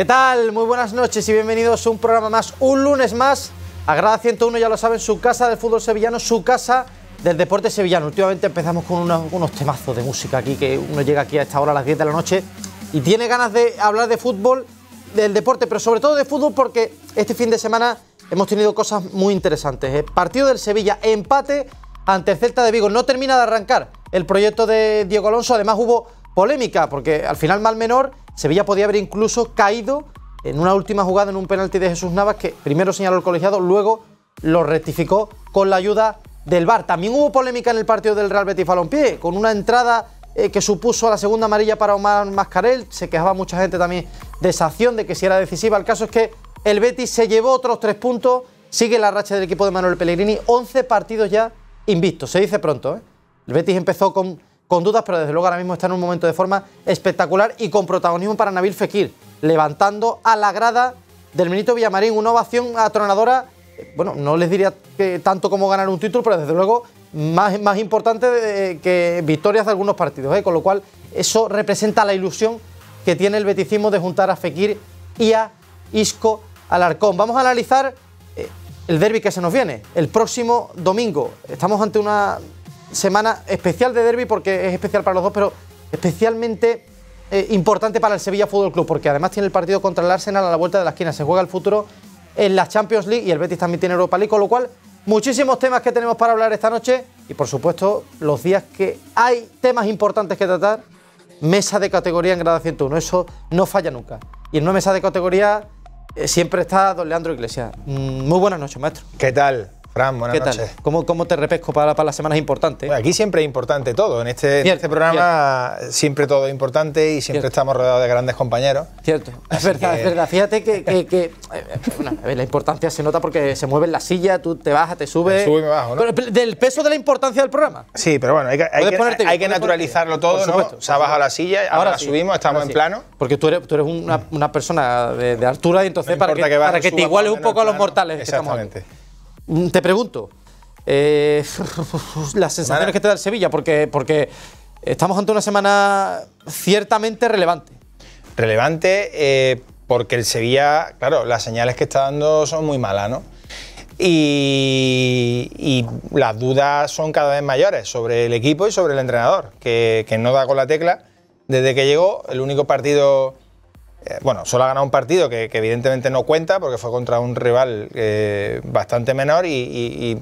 ¿Qué tal? Muy buenas noches y bienvenidos a un programa más, un lunes más. Agrada 101, ya lo saben, su casa del fútbol sevillano, su casa del deporte sevillano. Últimamente empezamos con unos, temazos de música aquí, que uno llega aquí a esta hora, a las 10 de la noche, y tiene ganas de hablar de fútbol, del deporte, pero sobre todo de fútbol, porque este fin de semana hemos tenido cosas muy interesantes. ¿eh? Partido del Sevilla, empate ante el Celta de Vigo. No termina de arrancar el proyecto de Diego Alonso, además hubo polémica, porque al final Mal Menor Sevilla podía haber incluso caído en una última jugada en un penalti de Jesús Navas que primero señaló el colegiado, luego lo rectificó con la ayuda del VAR. También hubo polémica en el partido del Real Betis Balompié con una entrada eh, que supuso a la segunda amarilla para Omar Mascarel. Se quejaba mucha gente también de esa acción, de que si era decisiva. El caso es que el Betis se llevó otros tres puntos. Sigue la racha del equipo de Manuel Pellegrini. 11 partidos ya invictos. Se dice pronto. ¿eh? El Betis empezó con con dudas, pero desde luego ahora mismo está en un momento de forma espectacular y con protagonismo para Nabil Fekir, levantando a la grada del Benito Villamarín una ovación atronadora. Bueno, no les diría que tanto como ganar un título, pero desde luego más, más importante eh, que victorias de algunos partidos, eh, con lo cual eso representa la ilusión que tiene el beticismo de juntar a Fekir y a Isco Alarcón. Vamos a analizar eh, el derby que se nos viene el próximo domingo. Estamos ante una semana especial de derby porque es especial para los dos, pero especialmente eh, importante para el Sevilla Fútbol Club, porque además tiene el partido contra el Arsenal a la vuelta de la esquina. Se juega el futuro en la Champions League y el Betis también tiene Europa League, con lo cual muchísimos temas que tenemos para hablar esta noche y por supuesto los días que hay temas importantes que tratar, mesa de categoría en grada 101, eso no falla nunca. Y en una mesa de categoría eh, siempre está don Leandro Iglesias. Mm, muy buenas noches, maestro. ¿Qué tal? Fran, buenas ¿Cómo, te repesco para, para las semanas importantes? aquí siempre es importante todo. En este, este programa siempre todo es importante y siempre estamos rodeados de grandes compañeros. Cierto, es verdad, es verdad. Fíjate que, eh, eh, la importancia se nota porque se mueve en la silla, tú te bajas, te subes. Sube y me bajo, Pero, del peso de la importancia del programa. Sí, pero bueno, hay que, naturalizarlo todo, ¿no? Se ha bajado la silla, ahora, subimos, estamos en plano. Porque tú eres, tú eres una, persona de, altura y entonces para que, te iguales un poco a los mortales. Exactamente. Mm, te pregunto, eh, las sensaciones que te da el Sevilla, porque, porque estamos ante una semana ciertamente relevante. Relevante eh, porque el Sevilla, claro, las señales que está dando son muy malas, ¿no? Y, las dudas son cada vez mayores sobre el equipo y sobre el entrenador, que, que no da con la tecla. Desde que llegó, el único partido eh, bueno, solo ha ganado un partido que, evidentemente no cuenta porque fue contra un rival eh, bastante menor y,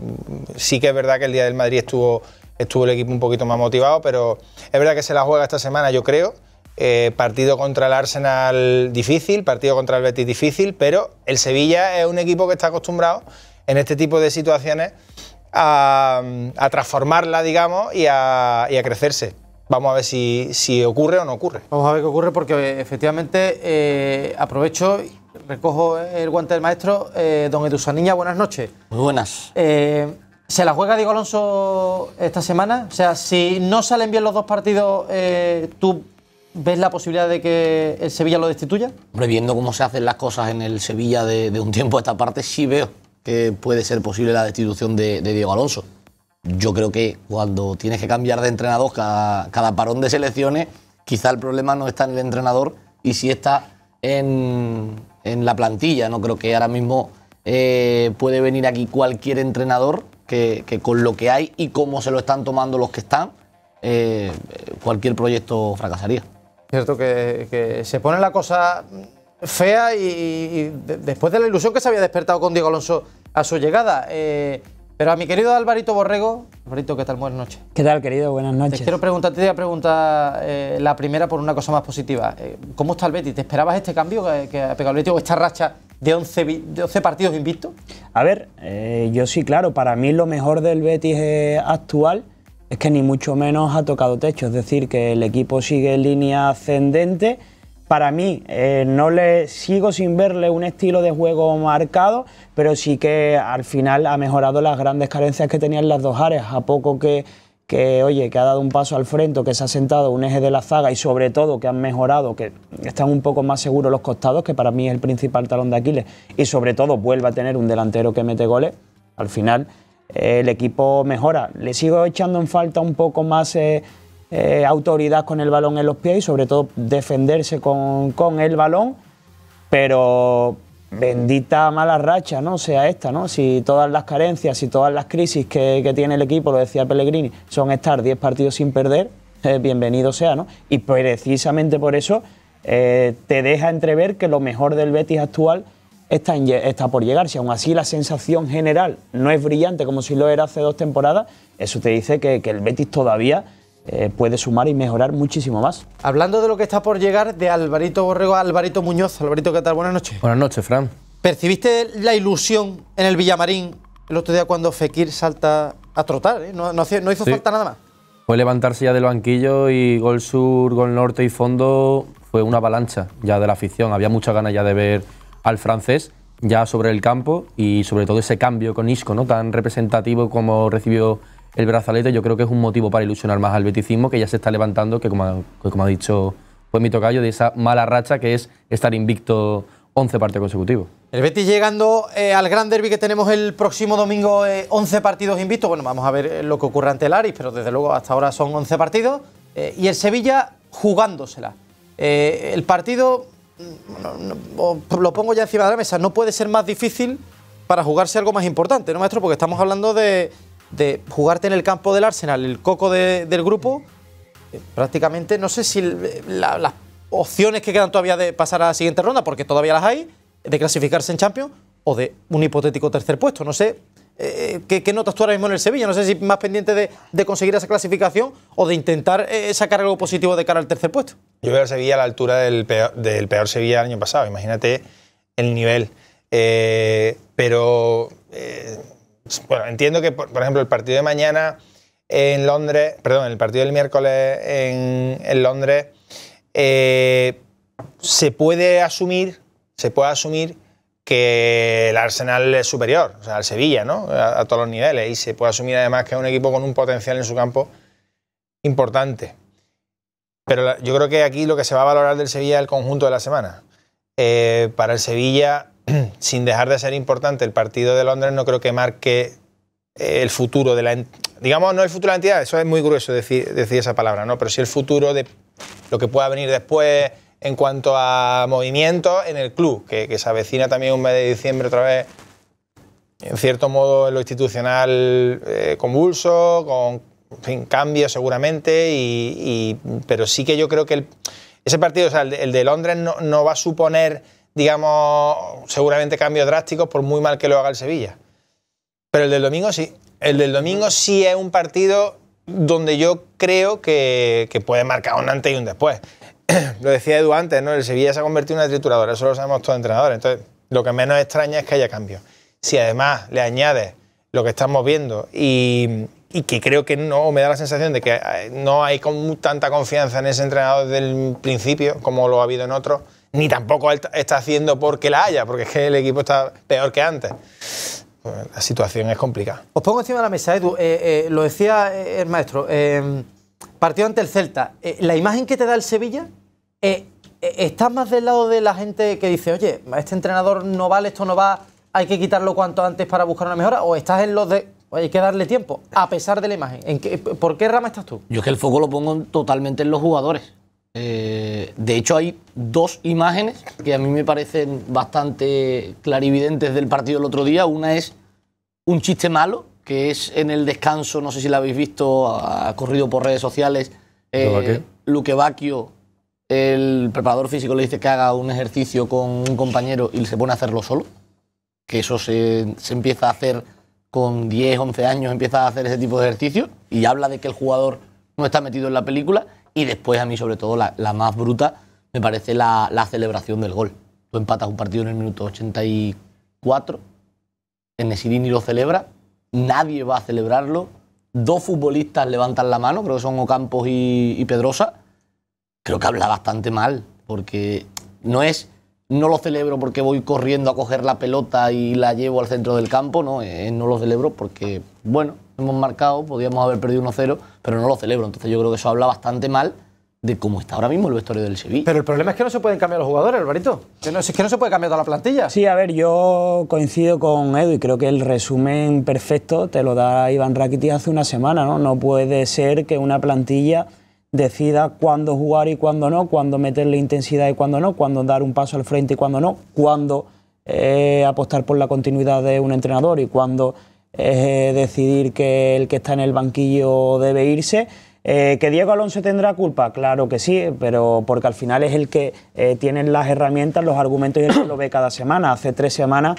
sí que es verdad que el día del Madrid estuvo, estuvo el equipo un poquito más motivado, pero es verdad que se la juega esta semana, yo creo. Eh, partido contra el Arsenal difícil, partido contra el Betis difícil, pero el Sevilla es un equipo que está acostumbrado en este tipo de situaciones a, transformarla, digamos, y a crecerse. Vamos a ver si, si ocurre o no ocurre. Vamos a ver qué ocurre porque efectivamente eh, aprovecho y recojo el guante del maestro. Eh, don don Niña, buenas noches. Muy buenas. Eh, ¿Se la juega Diego Alonso esta semana? O sea, si no salen bien los dos partidos, ¿tú ¿Ves la posibilidad de que el Sevilla lo destituya? Hombre, viendo cómo se hacen las cosas en el Sevilla de, un tiempo a esta parte, sí veo que puede ser posible la destitución de Diego Alonso yo creo que cuando tienes que cambiar de entrenador cada, parón de selecciones, quizá el problema no está en el entrenador y si está en, la plantilla. No creo que ahora mismo eh, puede venir aquí cualquier entrenador que, con lo que hay y cómo se lo están tomando los que están, eh, cualquier proyecto fracasaría. Cierto que, se pone la cosa fea y, después de la ilusión que se había despertado con Diego Alonso a su llegada. Eh, pero a mi querido Alvarito Borrego, Alvarito, ¿qué tal? Buenas noches. ¿Qué tal, querido? Buenas noches. Te quiero preguntarte, voy a preguntar eh, la primera por una cosa más positiva. Eh, ¿Cómo está el Betis? ¿Te esperabas este cambio que, ha pegado el Betis o esta racha de 11, partidos invictos? A ver, eh, yo sí, claro, para mí lo mejor del Betis actual es que ni mucho menos ha tocado techo, es decir, que el equipo sigue en línea ascendente para mí eh, no le sigo sin verle un estilo de juego marcado, pero sí que al final ha mejorado las grandes carencias que tenían las dos áreas. A poco que, oye, que ha dado un paso al frente, que se ha sentado un eje de la zaga y sobre todo que han mejorado, que están un poco más seguros los costados, que para mí es el principal talón de Aquiles, y sobre todo vuelva a tener un delantero que mete goles, al final eh, el equipo mejora. Le sigo echando en falta un poco más... Eh, eh, autoridad con el balón en los pies y sobre todo defenderse con, el balón, pero bendita mala racha, ¿no? Sea esta, ¿no? Si todas las carencias, y todas las crisis que, tiene el equipo, lo decía Pellegrini, son estar 10 partidos sin perder, eh, bienvenido sea, ¿no? Y precisamente por eso eh, te deja entrever que lo mejor del Betis actual está, está por llegar. Si aún así la sensación general no es brillante como si lo era hace dos temporadas, eso te dice que, que el Betis todavía eh, puede sumar y mejorar muchísimo más. Hablando de lo que está por llegar, de Alvarito Borrego Alvarito Muñoz. Alvarito, ¿qué tal? Buenas noches. Buenas noches, Fran. ¿Percibiste la ilusión en el Villamarín el otro día cuando Fekir salta a trotar? Eh? No, hizo falta nada más. Fue levantarse ya del banquillo y gol sur, gol norte y fondo fue una avalancha ya de la afición. Había mucha ganas ya de ver al francés ya sobre el campo y sobre todo ese cambio con Isco, ¿no? tan representativo como recibió el brazalete yo creo que es un motivo para ilusionar más al beticismo que ya se está levantando, que como ha, dicho pues mi tocayo, de esa mala racha que es estar invicto 11 partidos consecutivos. El Betis llegando eh, al gran derby que tenemos el próximo domingo, 11 eh, partidos invictos. Bueno, vamos a ver eh, lo que ocurre ante el Aris, pero desde luego hasta ahora son 11 partidos. y el Sevilla jugándosela. el partido, mm, lo pongo ya encima de la mesa, no puede ser más difícil para jugarse algo más importante, ¿no, maestro? Porque estamos hablando de, de jugarte en el campo del Arsenal, el coco del grupo, eh, prácticamente no sé si las opciones que quedan todavía de pasar a la siguiente ronda, porque todavía las hay, de clasificarse en Champions o de un hipotético tercer puesto. No sé eh, ¿qué, notas tú ahora mismo en el Sevilla? No sé si más pendiente de, conseguir esa clasificación o de intentar eh, sacar algo positivo de cara al tercer puesto. Yo veo el Sevilla a la altura del peor, Sevilla del año pasado. Imagínate el nivel. pero bueno, entiendo que, por, ejemplo, el partido de mañana en Londres, perdón, el partido del miércoles en, Londres, eh, se puede asumir, se puede asumir que el Arsenal es superior, o sea, al Sevilla, ¿no? A, todos los niveles. Y se puede asumir además que es un equipo con un potencial en su campo importante. Pero yo creo que aquí lo que se va a valorar del Sevilla es el conjunto de la semana. Eh, para el Sevilla, sin dejar de ser importante, el partido de Londres no creo que marque eh, el futuro de la digamos no el futuro de la entidad, eso es muy grueso decir, esa palabra, ¿no? Pero sí el futuro de lo que pueda venir después en cuanto a movimientos en el club, que, se avecina también un mes de diciembre otra vez, en cierto modo en lo institucional eh, convulso, con cambios seguramente, y, pero sí que yo creo que ese partido, o sea, el de, Londres no va a suponer digamos, seguramente cambios drásticos por muy mal que lo haga el Sevilla. Pero el del domingo sí. El del domingo sí es un partido donde yo creo que, puede marcar un antes y un después. lo decía Edu antes, ¿no? El Sevilla se ha convertido en una trituradora, eso lo sabemos todos entrenadores. Entonces, lo que menos extraña es que haya cambios. Si además le añades lo que estamos viendo y, y que creo que no, me da la sensación de que eh, no hay con tanta confianza en ese entrenador desde del principio como lo ha habido en otros, ni tampoco está haciendo porque la haya, porque es que el equipo está peor que antes. Pues, la situación es complicada. Os pongo encima de la mesa, Edu. Eh, eh, lo decía eh, el maestro. partido ante el Celta. la imagen que te da el Sevilla, ¿estás más del lado de la gente que dice, oye, este entrenador no vale, esto no va, hay que quitarlo cuanto antes para buscar una mejora? ¿O estás en los de, hay que darle tiempo, a pesar de la imagen. ¿En ¿Por qué rama estás tú? Yo es que el foco lo pongo totalmente en los jugadores. Eh, de hecho, hay dos imágenes que a mí me parecen bastante clarividentes del partido del otro día. Una es un chiste malo, que es en el descanso, no sé si lo habéis visto, ha corrido por redes sociales. Eh, Luque el preparador físico, le dice que haga un ejercicio con un compañero y se pone a hacerlo solo. Que eso se, se empieza a hacer con 10, 11 años, empieza a hacer ese tipo de ejercicio y habla de que el jugador no está metido en la película. Y después, a mí, sobre todo, la, más bruta me parece la, celebración del gol. Tú empatas un partido en el minuto 84, en lo celebra, nadie va a celebrarlo. Dos futbolistas levantan la mano, creo que son Ocampos y, Pedrosa. Creo que habla bastante mal, porque no es no lo celebro porque voy corriendo a coger la pelota y la llevo al centro del campo, no, eh, no lo celebro porque, bueno, hemos marcado, podíamos haber perdido 1-0, pero no lo celebro. Entonces yo creo que eso habla bastante mal de cómo está ahora mismo el vestuario del Sevilla. Pero el problema es que no se pueden cambiar los jugadores, Alvarito. no, es que no se puede cambiar toda la plantilla. Sí, a ver, yo coincido con Edu y creo que el resumen perfecto te lo da Iván Rakitic hace una semana, ¿no? No puede ser que una plantilla decida cuándo jugar y cuándo no, cuándo meterle intensidad y cuándo no, cuándo dar un paso al frente y cuándo no, cuándo eh, apostar por la continuidad de un entrenador y cuándo es eh, decidir que el que está en el banquillo debe irse. Eh, ¿Que Diego Alonso tendrá culpa? Claro que sí, pero porque al final es el que eh, tiene las herramientas, los argumentos y el que lo ve cada semana. Hace tres semanas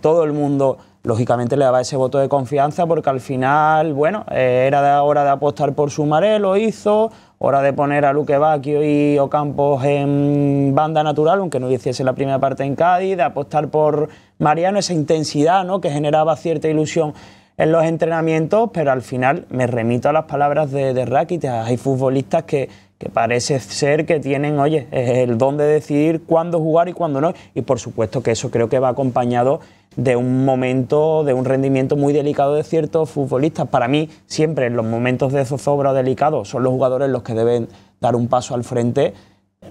todo el mundo, lógicamente, le daba ese voto de confianza porque al final, bueno, era hora de apostar por Sumaré, lo hizo, hora de poner a Luque Bacchio y Ocampos en banda natural, aunque no hiciese la primera parte en Cádiz, de apostar por Mariano, esa intensidad ¿no? que generaba cierta ilusión en los entrenamientos, pero al final me remito a las palabras de, de Rakitic. Hay futbolistas que, que parece ser que tienen, oye, el don de decidir cuándo jugar y cuándo no. Y por supuesto que eso creo que va acompañado de un momento, de un rendimiento muy delicado de ciertos futbolistas. Para mí, siempre en los momentos de zozobra delicados son los jugadores los que deben dar un paso al frente.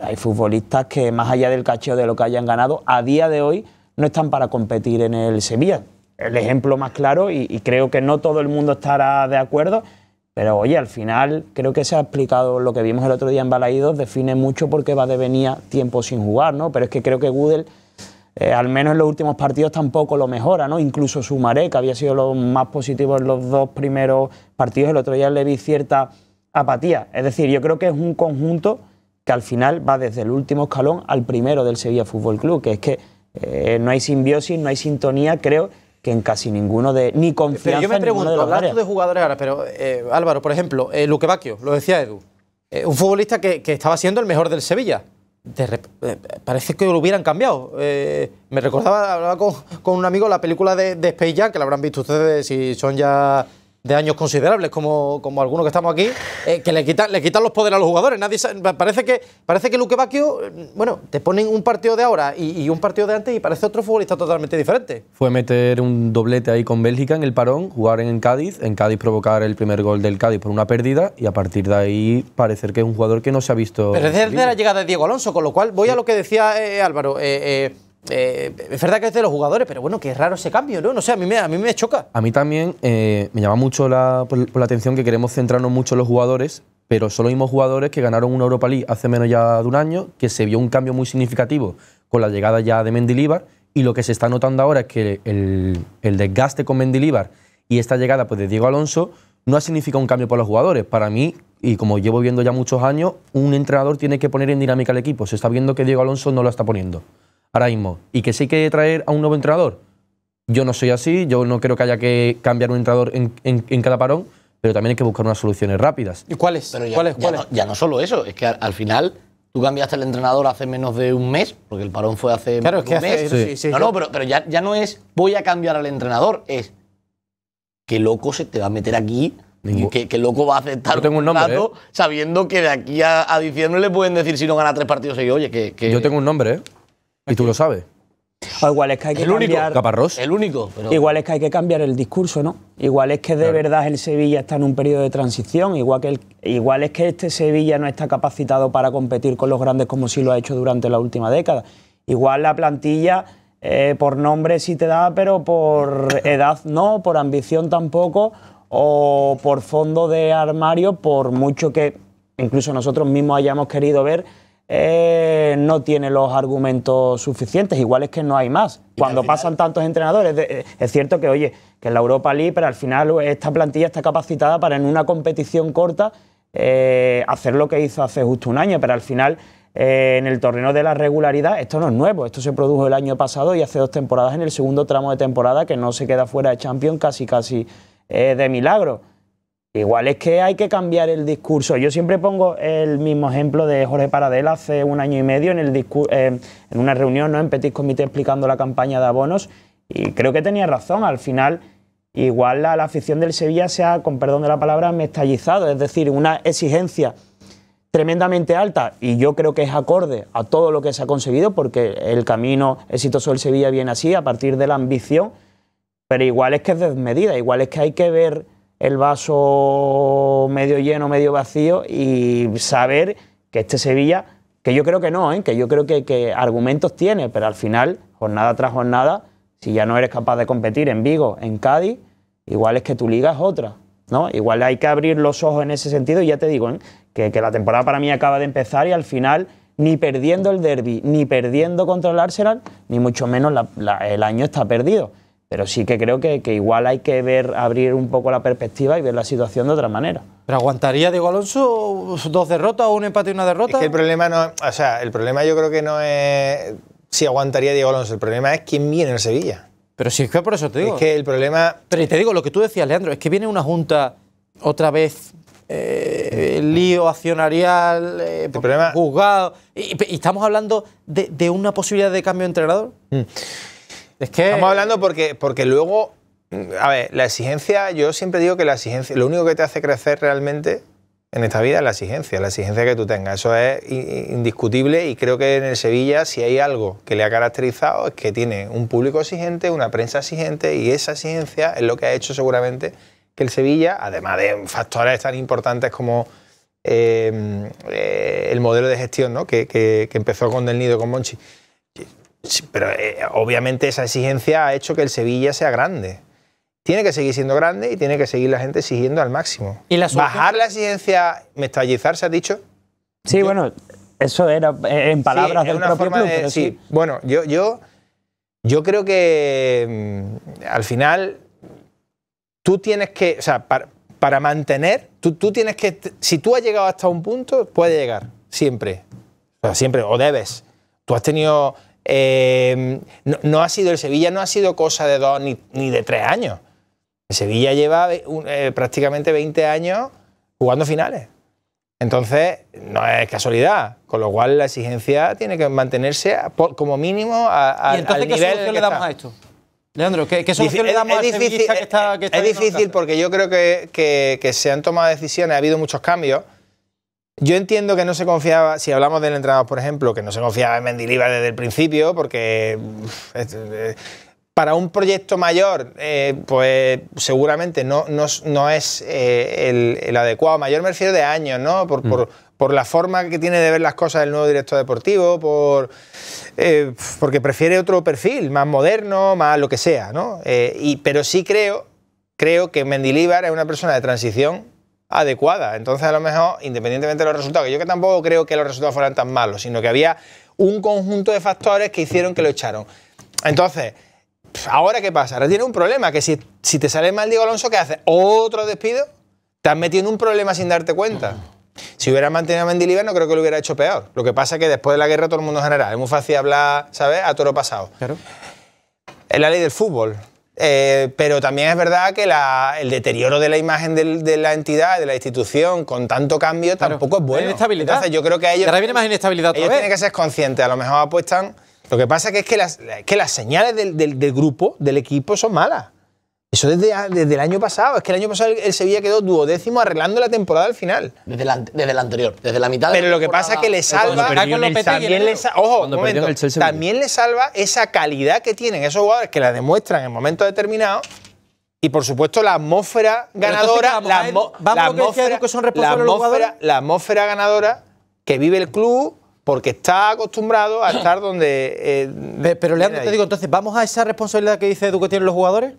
hay futbolistas que, más allá del cacheo de lo que hayan ganado, a día de hoy no están para competir en el Sevilla. El ejemplo más claro, y, creo que no todo el mundo estará de acuerdo, pero oye, al final creo que se ha explicado lo que vimos el otro día en Balaídos, define mucho porque va de venía tiempo sin jugar, ¿no? Pero es que creo que Gudel, eh, al menos en los últimos partidos, tampoco lo mejora, ¿no? Incluso Sumaré, que había sido lo más positivo en los dos primeros partidos, el otro día le vi cierta apatía. Es decir, yo creo que es un conjunto que al final va desde el último escalón al primero del Sevilla Fútbol Club, que es que eh, no hay simbiosis, no hay sintonía, creo que en casi ninguno de ni confianza. Pero yo me pregunto, hablando de jugadores ahora, pero eh, Álvaro, por ejemplo, eh, Luque Bacchio, lo decía Edu, un futbolista que, estaba siendo el mejor del Sevilla. parece que lo hubieran cambiado. me recordaba, hablaba con, un amigo la película de, de Space Jam, que la habrán visto ustedes si son ya de años considerables, como, como algunos que estamos aquí, eh, que le quitan, le quitan los poderes a los jugadores. Nadie parece que parece que Luque Bacchio, mm, bueno, te ponen un partido de ahora y, un partido de antes y parece otro futbolista totalmente diferente. Fue meter un doblete ahí con Bélgica en el parón, jugar en Cádiz, en Cádiz provocar el primer gol del Cádiz por una pérdida y a partir de ahí parecer que es un jugador que no se ha visto. Pero desde la llegada de Diego Alonso, con lo cual voy a lo que decía eh, Álvaro. Eh, eh, es verdad que es de los jugadores, pero bueno, qué raro ese cambio, ¿no? No sé, a mí me, a mí me choca. A mí también eh, me llama mucho la, atención que queremos centrarnos mucho en los jugadores, pero solo los jugadores que ganaron una Europa League hace menos ya de un año, que se vio un cambio muy significativo con la llegada ya de Mendilíbar, y lo que se está notando ahora es que el, desgaste con Mendilíbar y esta llegada pues, de Diego Alonso no ha significado un cambio para los jugadores. Para mí, y como llevo viendo ya muchos años, un entrenador tiene que poner en dinámica al equipo. Se está viendo que Diego Alonso no lo está poniendo ahora mismo y que sí que traer a un nuevo entrenador, yo no soy así, yo no creo que haya que cambiar un entrenador en, cada parón, pero también hay que buscar unas soluciones rápidas. ¿Y cuáles? Ya, ¿cuáles, ya, No, ya solo eso, es que al, final Tú cambiaste al entrenador hace menos de un mes, porque el parón fue hace un mes. no, pero, ya, ya, no es voy a cambiar al entrenador, es qué loco se te va a meter aquí, qué loco va a aceptar tengo un, nombre, ¿eh? sabiendo que de aquí a, diciembre le pueden decir si no gana tres partidos y oye, que, que... Yo tengo un nombre, ¿eh? ¿Y tú lo sabes? Ah, igual es que hay que el cambiar. Único, Caparrós. El Igual es que hay que cambiar el discurso, ¿no? Igual es que de verdad el Sevilla está en un periodo de transición. Igual, que igual es que este Sevilla no está capacitado para competir con los grandes como sí lo ha hecho durante la última década. Igual la plantilla, eh, por nombre sí te da, pero por edad no, por ambición tampoco, o por fondo de armario, por mucho que incluso nosotros mismos hayamos querido ver eh, no tiene los argumentos suficientes, igual es que no hay más. Cuando pasan tantos entrenadores, eh, es cierto que, oye, que en la Europa League, pero al final esta plantilla está capacitada para en una competición corta eh, hacer lo que hizo hace justo un año, pero al final en el torneo de la regularidad esto no es nuevo, esto se produjo el año pasado y hace dos temporadas en el segundo tramo de temporada que no se queda fuera de Champions casi casi de milagro. Igual es que hay que cambiar el discurso. Yo siempre pongo el mismo ejemplo de Jorge Paradela hace un año y medio en, eh, una reunión ¿no? en Petit Comité explicando la campaña de abonos y creo que tenía razón. Al final, igual la, afición del Sevilla se ha, con perdón de la palabra, mestallizado. Es decir, una exigencia tremendamente alta y yo creo que es acorde a todo lo que se ha conseguido porque el camino exitoso del Sevilla viene así, a partir de la ambición, pero igual es que es desmedida, igual es que hay que ver el vaso medio lleno, medio vacío y saber que este Sevilla, que yo creo que no, ¿eh? que yo creo que, argumentos tiene, pero al final, jornada tras jornada, si ya no eres capaz de competir en Vigo, en Cádiz, igual es que tu liga es otra. ¿no? Igual hay que abrir los ojos en ese sentido y ya te digo ¿eh? que, la temporada para mí acaba de empezar y al final ni perdiendo el derby, ni perdiendo contra el Arsenal, ni mucho menos el año está perdido. Pero sí que creo que, igual hay que ver, abrir un poco la perspectiva y ver la situación de otra manera. ¿Pero aguantaría Diego Alonso dos derrotas o un empate y una derrota? el problema no, o sea, el problema yo creo que no es si aguantaría Diego Alonso, el problema es quién viene en Sevilla. Pero si es que por eso te digo. Es que el problema. Pero te digo, lo que tú decías, Leandro, es que viene una junta otra vez el eh, lío accionarial, eh, problema... juzgado. Y, estamos hablando de, una posibilidad de cambio de entrenador. Mm. Estamos hablando porque, porque luego, a ver, la exigencia, yo siempre digo que la exigencia, lo único que te hace crecer realmente en esta vida es la exigencia, la exigencia que tú tengas. Eso es indiscutible y creo que en el Sevilla si hay algo que le ha caracterizado es que tiene un público exigente, una prensa exigente y esa exigencia es lo que ha hecho seguramente que el Sevilla, además de factores tan importantes como eh, eh, el modelo de gestión ¿no? que, que empezó con Del Nido, con Monchi, pero eh, obviamente esa exigencia ha hecho que el Sevilla sea grande. Tiene que seguir siendo grande y tiene que seguir la gente exigiendo al máximo. Bajar la exigencia, metallizar, se ha dicho. Sí, bueno, eso era eh, en palabras del propio club, de, sí. sí. bueno, yo, yo, yo creo que mm, al final tú tienes que, o sea, para, mantener, tú, tú, tienes que, si tú has llegado hasta un punto, puedes llegar, siempre, o sea, siempre, o debes. Tú has tenido Em, no, ha sido, el Sevilla no ha sido cosa de dos ni, de tres años. El Sevilla lleva eh, eh, prácticamente 20 años jugando finales. Entonces, no es casualidad, con lo cual la exigencia tiene que mantenerse como mínimo a, ¿Y entonces, ¿qué solución le damos a esto? Leandro, ¿qué, solución le damos este difícil, Es difícil porque yo creo que se han tomado decisiones, ha habido muchos cambios yo entiendo que no se confiaba, si hablamos del entrenador, por ejemplo, que no se confiaba en Mendilibar desde el principio, porque eh, para un proyecto mayor, eh, pues seguramente no, no, es eh, el, adecuado. Mayor me refiero de años, ¿no? Mm. Por, por, la forma que tiene de ver las cosas el nuevo director deportivo, por, porque prefiere otro perfil, más moderno, más lo que sea, ¿no? y, pero sí creo, creo que Mendilibar es una persona de transición adecuada. Entonces, a lo mejor, independientemente de los resultados, que yo que tampoco creo que los resultados fueran tan malos, sino que había un conjunto de factores que hicieron que lo echaron. Entonces, ahora qué pasa? Ahora tiene un problema, que si, te sale mal Diego Alonso, ¿qué haces? ¿Otro despido? Te has metido en un problema sin darte cuenta. Si hubiera mantenido a Mendilibar, no creo que lo hubiera hecho peor. Lo que pasa es que después de la guerra todo el mundo general. Es muy fácil hablar, ¿sabes? A toro pasado. Claro. Es la ley del fútbol. Eh, pero también es verdad que la, el deterioro de la imagen de la entidad, de la institución, con tanto cambio, tampoco es bueno. Inestabilidad. Entonces, yo creo que hay ellos. Ahora inestabilidad Ellos tienen que ser conscientes, a lo mejor apuestan. Lo que pasa que es que las, que las señales del grupo, del equipo, son malas. Eso desde, el año pasado. Es que el año pasado el, Sevilla quedó duodécimo arreglando la temporada al final. Desde la, anterior, desde la mitad. Pero lo que pasa es que le salva. También le, también le salva esa calidad que tienen esos jugadores que la demuestran en momentos determinados. Y por supuesto, la atmósfera ganadora. la, atmósfera, que ganadora que vive el club porque está acostumbrado a estar donde. Eh, pero Leandro, te digo, entonces, ¿vamos a esa responsabilidad que dice Duque que tienen los jugadores?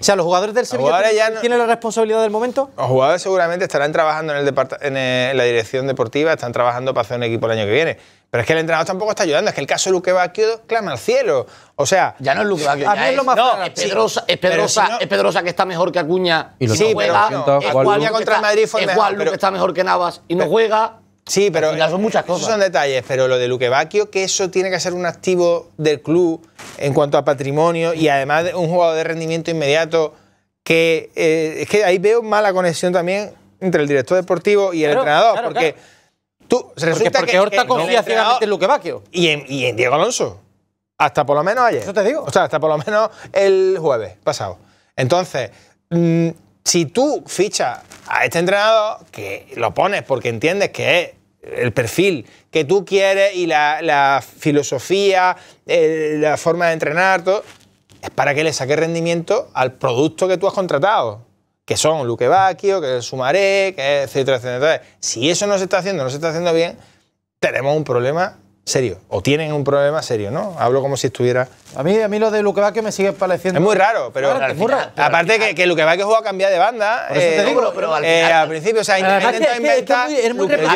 O sea, los jugadores del Sevilla tienen, la responsabilidad del momento. Los jugadores seguramente estarán trabajando eh, en, la dirección deportiva, están trabajando para hacer un equipo el año que viene. Pero es que el entrenador tampoco está ayudando. Es que el caso de Luque Vaquio clama al cielo. O sea. Ya no es Luque es Pedrosa, es que está mejor que Acuña y no juega. Pero, contra Madrid fue está mejor que Navas y no juega. Sí, pero son muchas cosas. Esos son detalles, pero lo de Luque que eso tiene que ser un activo del club en cuanto a patrimonio y además un jugador de rendimiento inmediato, que eh, es que ahí veo mala conexión también entre el director deportivo y el entrenador, porque tú resulta que Horta confía en Luque y en, Diego Alonso. Hasta por lo menos ayer. Eso te digo. O sea, hasta por lo menos el jueves pasado. Entonces, mm, si tú fichas a este entrenador, que lo pones porque entiendes que es el perfil que tú quieres y la, filosofía, la forma de entrenar, todo, es para que le saque rendimiento al producto que tú has contratado, que son Luque que es Sumaré, que etcétera, etcétera. Si eso no se está haciendo, no se está haciendo bien, tenemos un problema serio. O tienen un problema serio, ¿no? Hablo como si estuviera. A mí, a mí lo de Luquevaque me sigue pareciendo. Es muy raro, pero. aparte que, que juega a cambiar de banda. Eh, pero, al, eh, al, principio, o sea, inventar.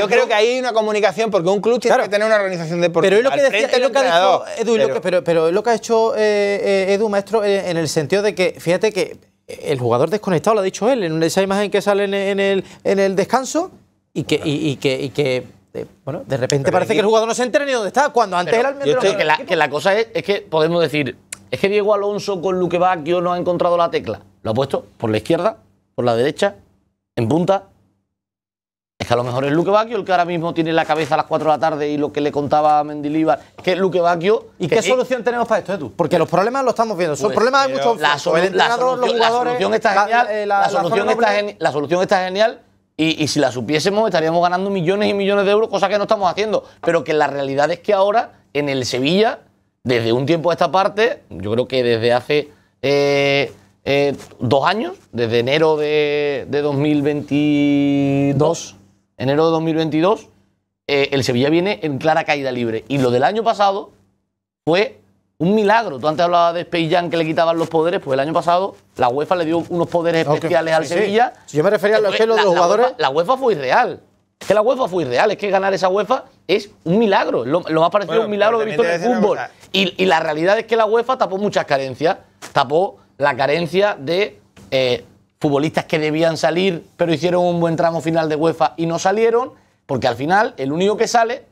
yo creo que hay una comunicación, porque un club tiene que tener una organización deportiva. Pero es lo que ha dicho Edu, pero, es lo que ha hecho eh, Edu, maestro, en el sentido de que, fíjate que el jugador desconectado, lo ha dicho él, en esa imagen que sale en el, en el descanso, que, y que bueno, de repente parece que el jugador no se entera ni dónde está, cuando antes era el yo que, la, cosa es, que podemos decir, es que Diego Alonso con Luque Bacchio no ha encontrado la tecla. Lo ha puesto por la izquierda, por la derecha, en punta. Es que a lo mejor es Luque Bacchio el que ahora mismo tiene la cabeza a las 4 de la tarde y lo que le contaba a Mendilibar, que es Luque Bacchio. ¿Y qué solución tenemos para esto, Porque los problemas los estamos viendo. Son pues, problemas de muchos. jugadores, eh, la, solución está genial. La solución está genial y, si la supiésemos estaríamos ganando millones y millones de euros, cosa que no estamos haciendo. Pero que la realidad es que ahora en el Sevilla, desde un tiempo a esta parte, yo creo que desde hace eh, eh, dos años, desde enero de, 2022, enero de 2022, eh, el Sevilla viene en clara caída libre. Y lo del año pasado fue un milagro. Tú antes hablabas de Space Jam que le quitaban los poderes, pues el año pasado la UEFA le dio unos poderes especiales al Sevilla. yo me refería a los los jugadores. La UEFA, fue irreal. Es que la UEFA fue irreal, es que ganar esa UEFA es un milagro, lo, más parecido un milagro de he visto fútbol. Y, la realidad es que la UEFA tapó muchas carencias. Tapó la carencia de eh, futbolistas que debían salir, pero hicieron un buen tramo final de UEFA y no salieron, porque al final el único que sale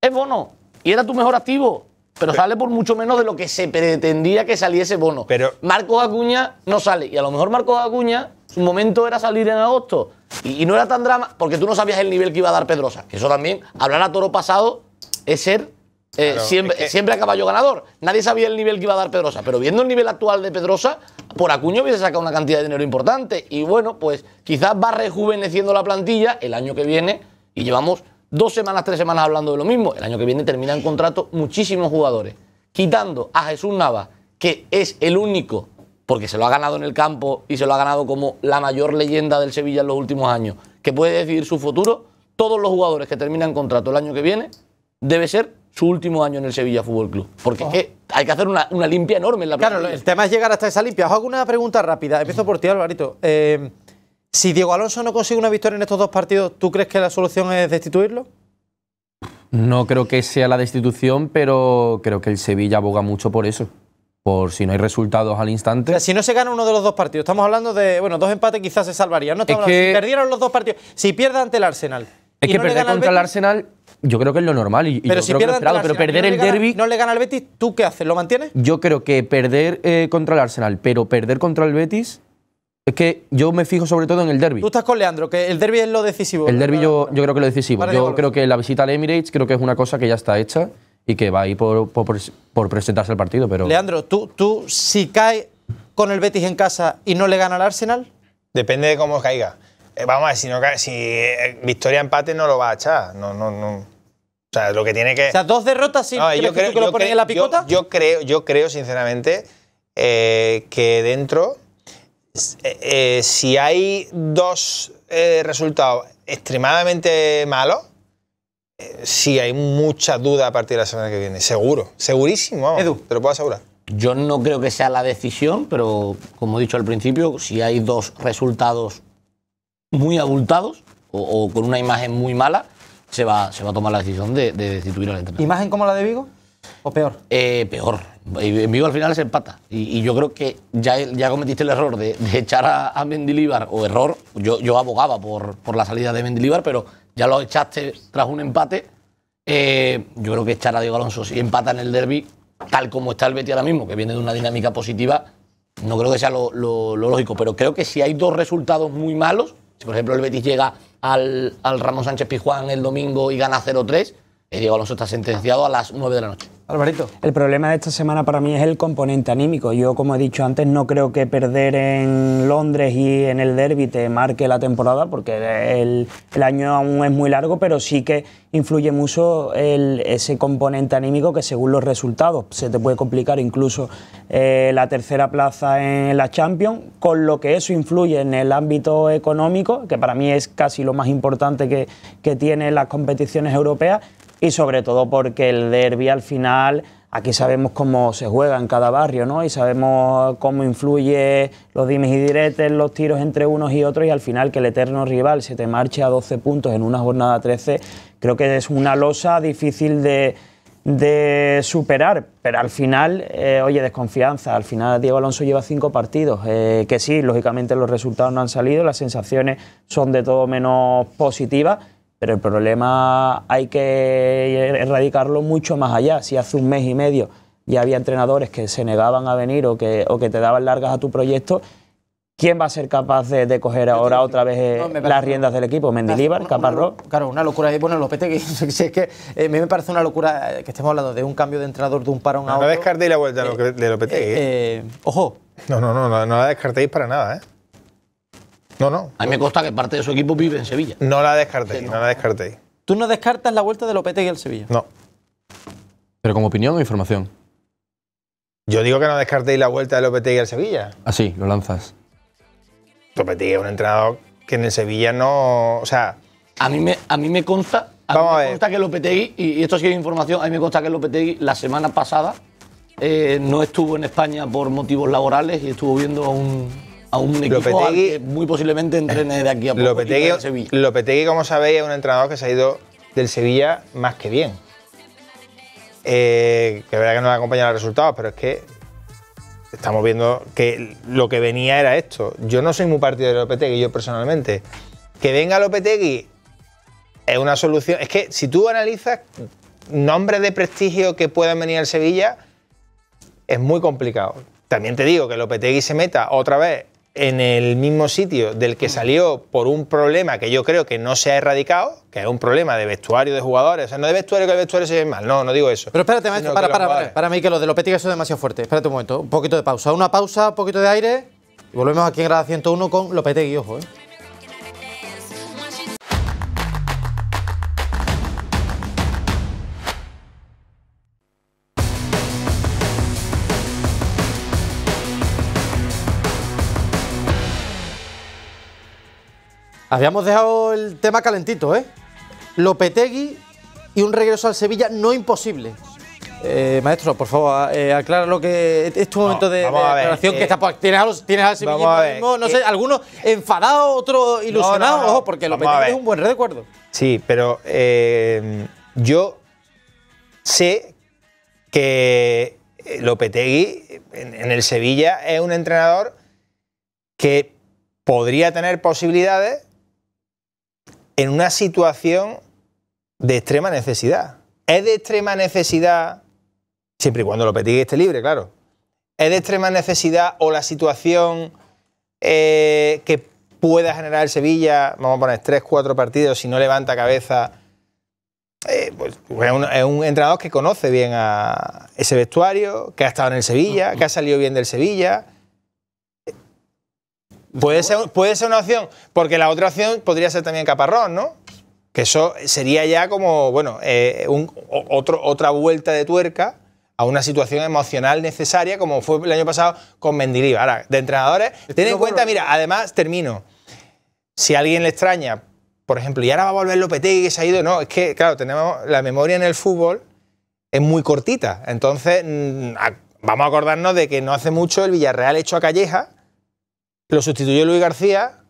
es Bono. Y era tu mejor activo pero sale por mucho menos de lo que se pretendía que saliese Bono. Pero, Marcos Acuña no sale. Y a lo mejor Marcos Acuña, su momento era salir en agosto. Y, no era tan drama, porque tú no sabías el nivel que iba a dar Pedrosa. Eso también, hablar a toro pasado es ser eh, siempre, siempre a caballo ganador. Nadie sabía el nivel que iba a dar Pedrosa. Pero viendo el nivel actual de Pedrosa, por Acuña hubiese sacado una cantidad de dinero importante. Y bueno, pues quizás va rejuveneciendo la plantilla el año que viene y llevamos dos semanas, tres semanas hablando de lo mismo. El año que viene terminan contrato muchísimos jugadores. Quitando a Jesús Nava, que es el único, porque se lo ha ganado en el campo y se lo ha ganado como la mayor leyenda del Sevilla en los últimos años, que puede decidir su futuro, todos los jugadores que terminan contrato el año que viene, debe ser su último año en el Sevilla Fútbol Club. Porque es hay que hacer una, limpia enorme en la Claro, el tema es llegar hasta esa limpia. Os hago una pregunta rápida. Empiezo por ti, Alvarito. Eh, si Diego Alonso no consigue una victoria en estos dos partidos, ¿tú crees que la solución es destituirlo? No creo que sea la destitución, pero creo que el Sevilla aboga mucho por eso. Por si no hay resultados al instante. si no se gana uno de los dos partidos, estamos hablando de. Bueno, dos empates quizás se salvarían. No que, si perdieron los dos partidos. Si pierde ante el Arsenal. Es que perder contra el Arsenal, yo creo que es lo normal. pero si pierde perder el No le gana al Betis, ¿tú qué haces? ¿Lo mantienes? Yo creo que perder eh, contra el Arsenal, pero perder contra el Betis es que yo me fijo sobre todo en el derby. Tú estás con Leandro, que el derby es lo decisivo. El derby yo, creo que es lo decisivo. yo creo que la visita al Emirates creo que es una cosa que ya está hecha y que va ahí por, por, presentarse al partido. Pero... Leandro, ¿tú, tú si cae con el Betis en casa y no le gana al Arsenal? Depende de cómo caiga. Eh, vamos a ver, si, eh, Victoria empate no lo va a echar. No, no, no. O sea, lo que tiene que. O sea, dos derrotas sí. yo creo, que lo ponen en la picota. Yo, creo, yo creo, sinceramente, eh, que dentro eh, si hay dos eh, resultados extremadamente malos, eh, si hay mucha duda a partir de la semana que viene. Seguro, segurísimo, Edu. te lo puedo asegurar. Yo no creo que sea la decisión, pero como he dicho al principio, si hay dos resultados muy abultados o, con una imagen muy mala, se va, se va a tomar la decisión de, de destituir al entrenador. ¿Imagen como la de Vigo? ¿O peor? Eh, peor. En eh, vivo al final se empata. Y, yo creo que ya, ya cometiste el error de, echar a, a Mendilibar, o error, yo, yo abogaba por, por la salida de Mendilibar, pero ya lo echaste tras un empate. Eh, yo creo que echar a Diego Alonso si empata en el derby, tal como está el Betis ahora mismo, que viene de una dinámica positiva, no creo que sea lo, lógico. Pero creo que si hay dos resultados muy malos, si por ejemplo el Betis llega al, al Ramón Sánchez Pijuán el domingo y gana 0-3, Diego Alonso está sentenciado a las 9 de la noche. Alvarito. El problema de esta semana para mí es el componente anímico. Yo, como he dicho antes, no creo que perder en Londres y en el derby te marque la temporada, porque el, año aún es muy largo, pero sí que influye mucho ese componente anímico que según los resultados se te puede complicar incluso eh, la tercera plaza en la Champions, con lo que eso influye en el ámbito económico, que para mí es casi lo más importante que, que tienen las competiciones europeas, y sobre todo porque el derby al final aquí sabemos cómo se juega en cada barrio, ¿no? Y sabemos cómo influye los dimes y diretes, los tiros entre unos y otros y al final que el eterno rival se te marche a 12 puntos en una jornada 13, creo que es una losa difícil de, superar, pero al final, eh, oye, desconfianza, al final Diego Alonso lleva cinco partidos, eh, que sí, lógicamente los resultados no han salido, las sensaciones son de todo menos positivas, pero el problema hay que erradicarlo mucho más allá. Si hace un mes y medio ya había entrenadores que se negaban a venir o que, que te daban largas a tu proyecto, ¿Quién va a ser capaz de, coger ahora otra vez eh, las riendas del equipo? ¿Mendilíbar? Caparro. Claro, una locura. ahí bueno, Lopete, que, si es que eh, me parece una locura eh, que estemos hablando de un cambio de entrenador de un parón a otro. No descartéis la vuelta de Lopete. Eh, ojo. No, no, no, no, no la descartéis para nada, ¿eh? No, no. A mí me consta que parte de su equipo vive en Sevilla. No la descartéis, no. la descartéis. ¿Tú no descartas la vuelta de Lopetegui al Sevilla? No. ¿Pero como opinión o información? Yo digo que no descartéis la vuelta de Lopetegui al Sevilla. Ah sí, lo lanzas. Lopetegui es un entrenador que en el Sevilla no. O sea. A mí me, a mí me consta. A mí me consta que Lopetegui, y esto sí es información, a mí me consta que Lopetegui la semana pasada eh, no estuvo en España por motivos laborales y estuvo viendo a un a un que muy posiblemente entrene de aquí a en Sevilla. Lopetegui, como sabéis, es un entrenador que se ha ido del Sevilla más que bien. Eh, que verdad que no le acompañan los resultados, pero es que estamos viendo que lo que venía era esto. Yo no soy muy partido de Lopetegui, yo personalmente. Que venga Lopetegui es una solución. Es que si tú analizas nombres de prestigio que puedan venir al Sevilla, es muy complicado. También te digo que Lopetegui se meta otra vez en el mismo sitio del que salió por un problema que yo creo que no se ha erradicado, que es un problema de vestuario de jugadores, o sea, no de vestuario que el vestuario se ve mal, no, no digo eso. Pero espérate, para, para, mí que lo de Lopetegui es demasiado fuerte. Espérate un momento, un poquito de pausa, una pausa, un poquito de aire y volvemos aquí en grado 101 con Lopetegui, ojo, ¿eh? Habíamos dejado el tema calentito, ¿eh? Lopetegui y un regreso al Sevilla no imposible. Eh, maestro, por favor, eh, aclara lo que es tu este momento de, de que eh, está pues, tienes, a tienes no eh, sé, algunos enfadados, otros ilusionados, porque Lopetegui es un buen recuerdo. Sí, pero yo sé que Lopetegui en el Sevilla es un entrenador que podría tener posibilidades en una situación de extrema necesidad. Es de extrema necesidad, siempre y cuando lo petigue esté libre, claro. Es de extrema necesidad o la situación eh, que pueda generar el Sevilla, vamos a poner tres, cuatro partidos, si no levanta cabeza, eh, pues, es, un, es, un, entrenador que conoce bien a ese vestuario, que ha estado en el Sevilla, que ha salido bien del Sevilla, Puede ser, puede ser una opción, porque la otra opción podría ser también Caparrón, ¿no? Que eso sería ya como, bueno, eh, otro, otra vuelta de tuerca a una situación emocional necesaria, como fue el año pasado con Mendilibar. Ahora, de entrenadores, ten en cuenta, mira, además termino. Si alguien le extraña, por ejemplo, y ahora va a volver Lopetegui que se ha ido, no, es que, claro, tenemos la memoria en el fútbol es muy cortita. Entonces, mm, vamos a acordarnos de que no hace mucho el Villarreal hecho a Calleja lo sustituyó Luis García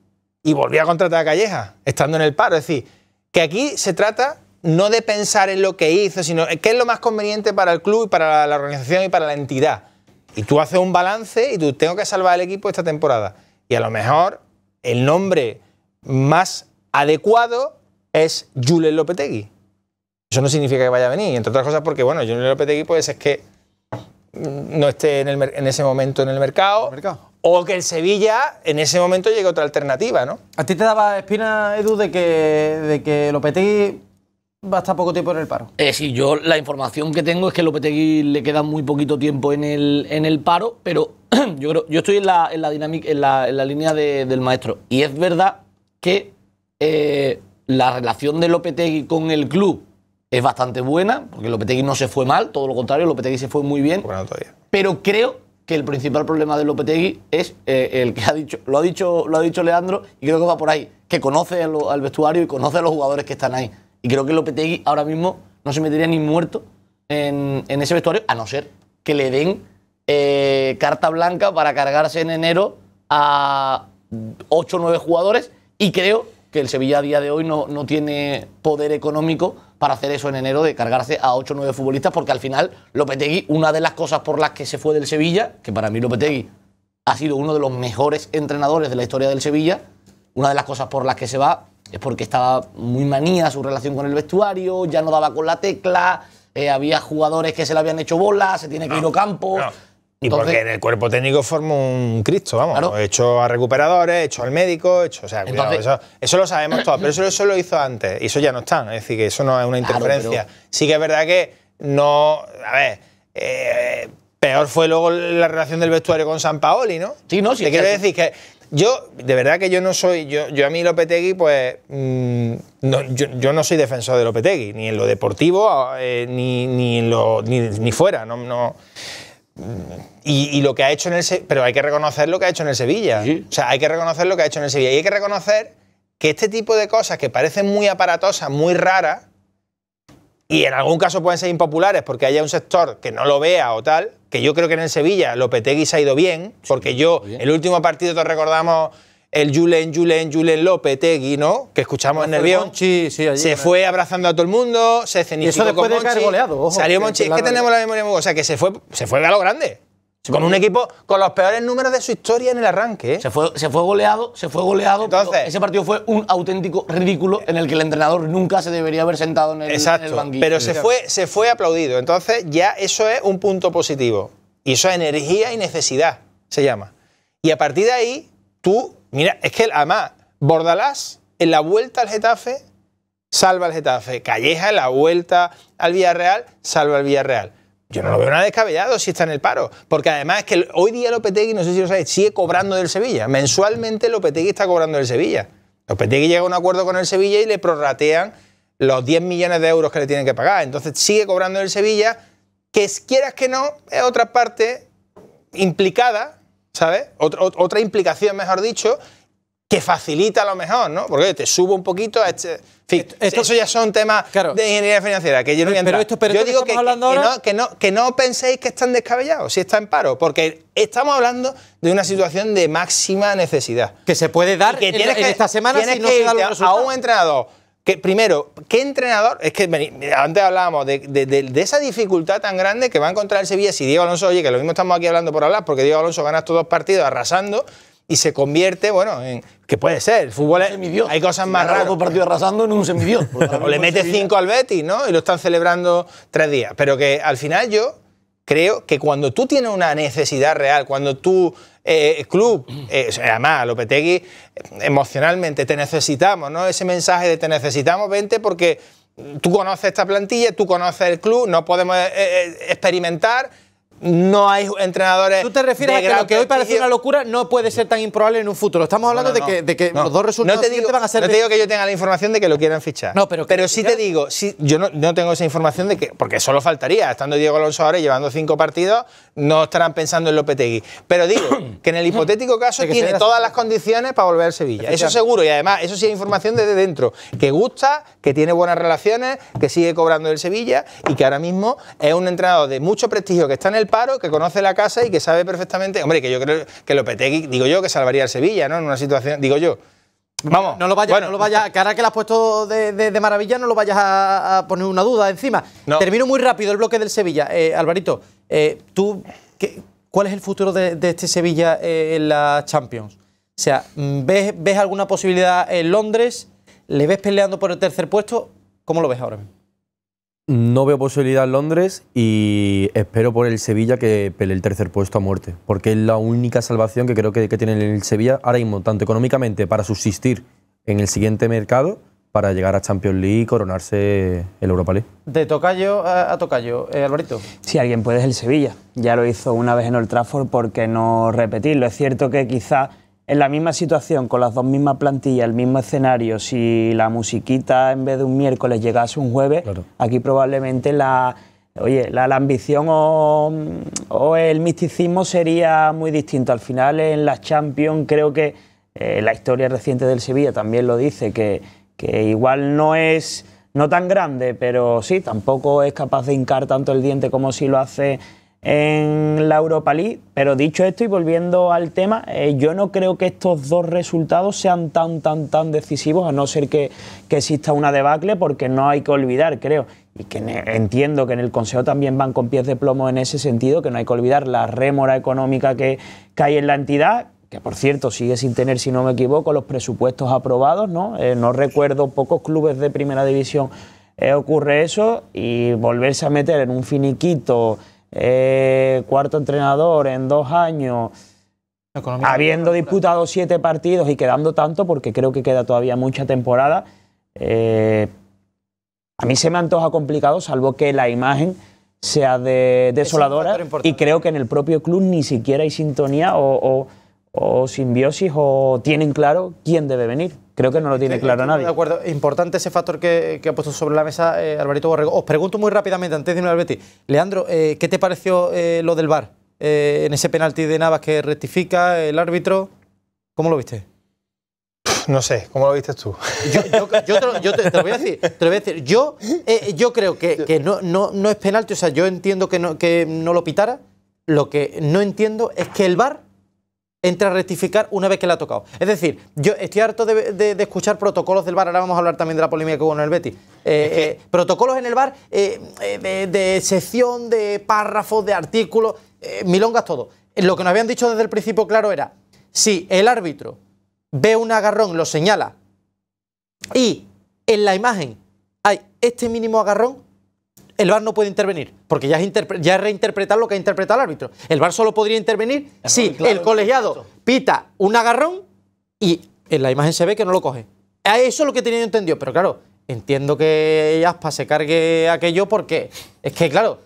y volvió a contratar a Calleja, estando en el paro. Es decir, que aquí se trata no de pensar en lo que hizo, sino qué es lo más conveniente para el club y para la organización y para la entidad. Y tú haces un balance y tú tengo que salvar al equipo esta temporada. Y a lo mejor el nombre más adecuado es Julien Lopetegui. Eso no significa que vaya a venir, entre otras cosas porque, bueno, Jules Lopetegui pues es que no esté en, ese momento en ¿El mercado? O que el Sevilla en ese momento llegue otra alternativa, ¿no? ¿A ti te daba espina, Edu, de que, de que Lopetegui va a estar poco tiempo en el paro? Eh, sí, yo la información que tengo es que Lopetegui le queda muy poquito tiempo en el, en el paro, pero yo yo estoy en la, dinámica, en la, línea del maestro. Y es verdad que eh, la relación de Lopetegui con el club es bastante buena, porque Lopetegui no se fue mal, todo lo contrario, Lopetegui se fue muy bien. Bueno, todavía. Pero creo que el principal problema de Lopetegui es eh, el que ha dicho, lo ha dicho, lo ha dicho Leandro, y creo que va por ahí, que conoce el, al vestuario y conoce a los jugadores que están ahí. Y creo que Lopetegui ahora mismo no se metería ni muerto en, ese vestuario, a no ser que le den eh, carta blanca para cargarse en enero a 8 o 9 jugadores. Y creo que el Sevilla a día de hoy no, no tiene poder económico para hacer eso en enero de cargarse a 8 o 9 futbolistas, porque al final Lopetegui, una de las cosas por las que se fue del Sevilla, que para mí Lopetegui ha sido uno de los mejores entrenadores de la historia del Sevilla, una de las cosas por las que se va es porque estaba muy manía su relación con el vestuario, ya no daba con la tecla, eh, había jugadores que se le habían hecho bola, se tiene que ir a campo. Y porque en el cuerpo técnico forma un Cristo, vamos. Hecho a recuperadores, hecho al médico, hecho. O sea, eso, lo sabemos todos, pero eso, eso, lo hizo antes y eso ya no está. Es decir, que eso no es una interferencia. sí que es verdad que no. A ver. Eh, peor fue luego la relación del vestuario con San Paoli, ¿no? Sí, no, sí. Te quiero decir que yo, de verdad que yo no soy. Yo, yo a mí Lopetegui, pues. Mm, yo, no soy defensor de Lopetegui, ni en lo deportivo, eh, ni, ni, en lo, ni fuera. No. no y, lo que ha hecho en el pero hay que reconocer lo que ha hecho en el Sevilla. O sea, hay que reconocer lo que ha hecho en el Sevilla. Y hay que reconocer que este tipo de cosas que parecen muy aparatosas, muy raras, y en algún caso pueden ser impopulares porque haya un sector que no lo vea o tal, que yo creo que en el Sevilla Lopetegui se ha ido bien, porque yo, el último partido, te recordamos el Julen, Julen, Julen Tegui, ¿no? Que escuchamos en el Monchi, se fue abrazando a todo el mundo, se eso con De goleado, salió Monchi. Es que tenemos la memoria O sea, que se fue, se fue a lo grande. Con un equipo con los peores números de su historia en el arranque. ¿eh? Se, fue, goleado, se fue goleado. ese partido fue un auténtico ridículo en el que el entrenador nunca se debería haber sentado en el, exacto, Pero se fue, se fue aplaudido. Entonces, ya eso es un punto positivo. Y eso es energía y necesidad, se llama. Y a partir de ahí, tú Mira, es que además, Bordalás en la vuelta al Getafe salva al Getafe. Calleja en la vuelta al Villarreal salva al Villarreal. Yo no lo veo nada descabellado si está en el paro. Porque además es que hoy día Lopetegui, no sé si lo sabes, sigue cobrando del Sevilla. Mensualmente Lopetegui está cobrando del Sevilla. Lopetegui llega a un acuerdo con el Sevilla y le prorratean los 10 millones de euros que le tienen que pagar. Entonces sigue cobrando del Sevilla, que quieras que no, es otra parte implicada ¿sabes? Otra, otra implicación, mejor dicho, que facilita a lo mejor, ¿no? Porque te subo un poquito a este... En fin, esto, ya son temas de ingeniería financiera, que yo no voy a entrar. Pero esto, pero yo digo que, no, que, no, penséis que están descabellados, si está en paro, porque estamos hablando de una situación de máxima necesidad. Que se puede dar que tienes que esta semana tienes que ir a un entrenador que primero, ¿qué entrenador? Es que antes hablábamos de, esa dificultad tan grande que va a encontrar el Sevilla si Diego Alonso, oye, que lo mismo estamos aquí hablando por hablar, porque Diego Alonso gana estos dos partidos arrasando y se convierte, bueno, en, que puede ser, el fútbol es, hay cosas más raras. dos partidos arrasando en un semidiós. Pues o le mete cinco al Betis, ¿no? Y lo están celebrando tres días. Pero que al final yo creo que cuando tú tienes una necesidad real, cuando tú, eh, club, eh, además Lopetegui, emocionalmente te necesitamos, ¿no? Ese mensaje de te necesitamos, vente porque tú conoces esta plantilla, tú conoces el club, no podemos eh, experimentar no hay entrenadores. ¿Tú te refieres a que lo que hoy parece una locura no puede ser tan improbable en un futuro? Estamos hablando de que, de los dos resultados van a ser. No te digo que yo tenga la información de que lo quieran fichar. No, pero, pero sí te digo, yo no, tengo esa información de que. Porque solo faltaría. Estando Diego Alonso ahora y llevando cinco partidos, no estarán pensando en Lopetegui. Pero digo que en el hipotético caso tiene todas las condiciones para volver a Sevilla. Eso seguro. Y además, eso sí es información desde dentro. Que gusta, que tiene buenas relaciones, que sigue cobrando el Sevilla y que ahora mismo es un entrenador de mucho prestigio que está en el paro, que conoce la casa y que sabe perfectamente. Hombre, que yo creo que lo Lopetegui, digo yo, que salvaría al Sevilla, ¿no? En una situación, digo yo. Vamos. No lo vayas, bueno. no lo vayas, que ahora que lo has puesto de, maravilla, no lo vayas a, poner una duda encima. Termino muy rápido el bloque del Sevilla. Eh, Alvarito, eh, tú, ¿cuál es el futuro de, este Sevilla eh, en la Champions? O sea, ¿ves, ¿ves alguna posibilidad en Londres? ¿Le ves peleando por el tercer puesto? ¿Cómo lo ves ahora mismo? No veo posibilidad en Londres y espero por el Sevilla que pele el tercer puesto a muerte, porque es la única salvación que creo que, tienen tiene el Sevilla ahora mismo, tanto económicamente para subsistir en el siguiente mercado, para llegar a Champions League y coronarse el Europa League. De Tocayo a, Tocayo, eh, Alvarito. Si alguien puede es el Sevilla. Ya lo hizo una vez en Old Trafford, porque no repetirlo? Es cierto que quizá en la misma situación, con las dos mismas plantillas, el mismo escenario, si la musiquita en vez de un miércoles llegase un jueves, aquí probablemente la, oye, la, ambición o, el misticismo sería muy distinto. Al final en la Champions creo que eh, la historia reciente del Sevilla también lo dice, que, igual no es no tan grande, pero sí, tampoco es capaz de hincar tanto el diente como si lo hace en la Europa League. Pero dicho esto y volviendo al tema, eh, yo no creo que estos dos resultados sean tan, tan, tan decisivos, a no ser que, que exista una debacle, porque no hay que olvidar, creo, y que e, entiendo que en el Consejo también van con pies de plomo en ese sentido, que no hay que olvidar la rémora económica que, cae hay en la entidad, que por cierto sigue sin tener, si no me equivoco, los presupuestos aprobados, ¿no? Eh, no recuerdo pocos clubes de primera división eh, ocurre eso y volverse a meter en un finiquito eh, cuarto entrenador en dos años, habiendo disputado siete partidos y quedando tanto, porque creo que queda todavía mucha temporada, eh, a mí se me antoja complicado, salvo que la imagen sea desoladora y creo que en el propio club ni siquiera hay sintonía o o simbiosis o tienen claro quién debe venir. Creo que no lo tiene claro nadie. De acuerdo, importante ese factor que, ha puesto sobre la mesa eh, Alvarito Borrego. Os pregunto muy rápidamente, antes de irme al Leandro, eh, ¿qué te pareció eh, lo del VAR en ese penalti de Navas que rectifica el árbitro? ¿Cómo lo viste? No sé, ¿cómo lo viste tú? Yo, te, lo, voy a decir, te voy a decir. Yo, creo que, no, no, es penalti, o sea, yo entiendo que no, que no lo pitara. Lo que no entiendo es que el VAR entra a rectificar una vez que le ha tocado. Es decir, yo estoy harto de, escuchar protocolos del bar. ahora vamos a hablar también de la polémica con el Betis. Eh, eh, protocolos en el bar, eh, de, de, sección, de párrafos, de artículos, milongas, todo. Lo que nos habían dicho desde el principio claro era, si el árbitro ve un agarrón, lo señala, y en la imagen hay este mínimo agarrón, el VAR no puede intervenir, porque ya es, reinterpretar lo que ha interpretado el árbitro. El VAR solo podría intervenir si el colegiado pita un agarrón y en eh, la imagen se ve que no lo coge. Eso es lo que tenía yo entendido, pero claro, entiendo que Aspa se cargue aquello porque es que, claro,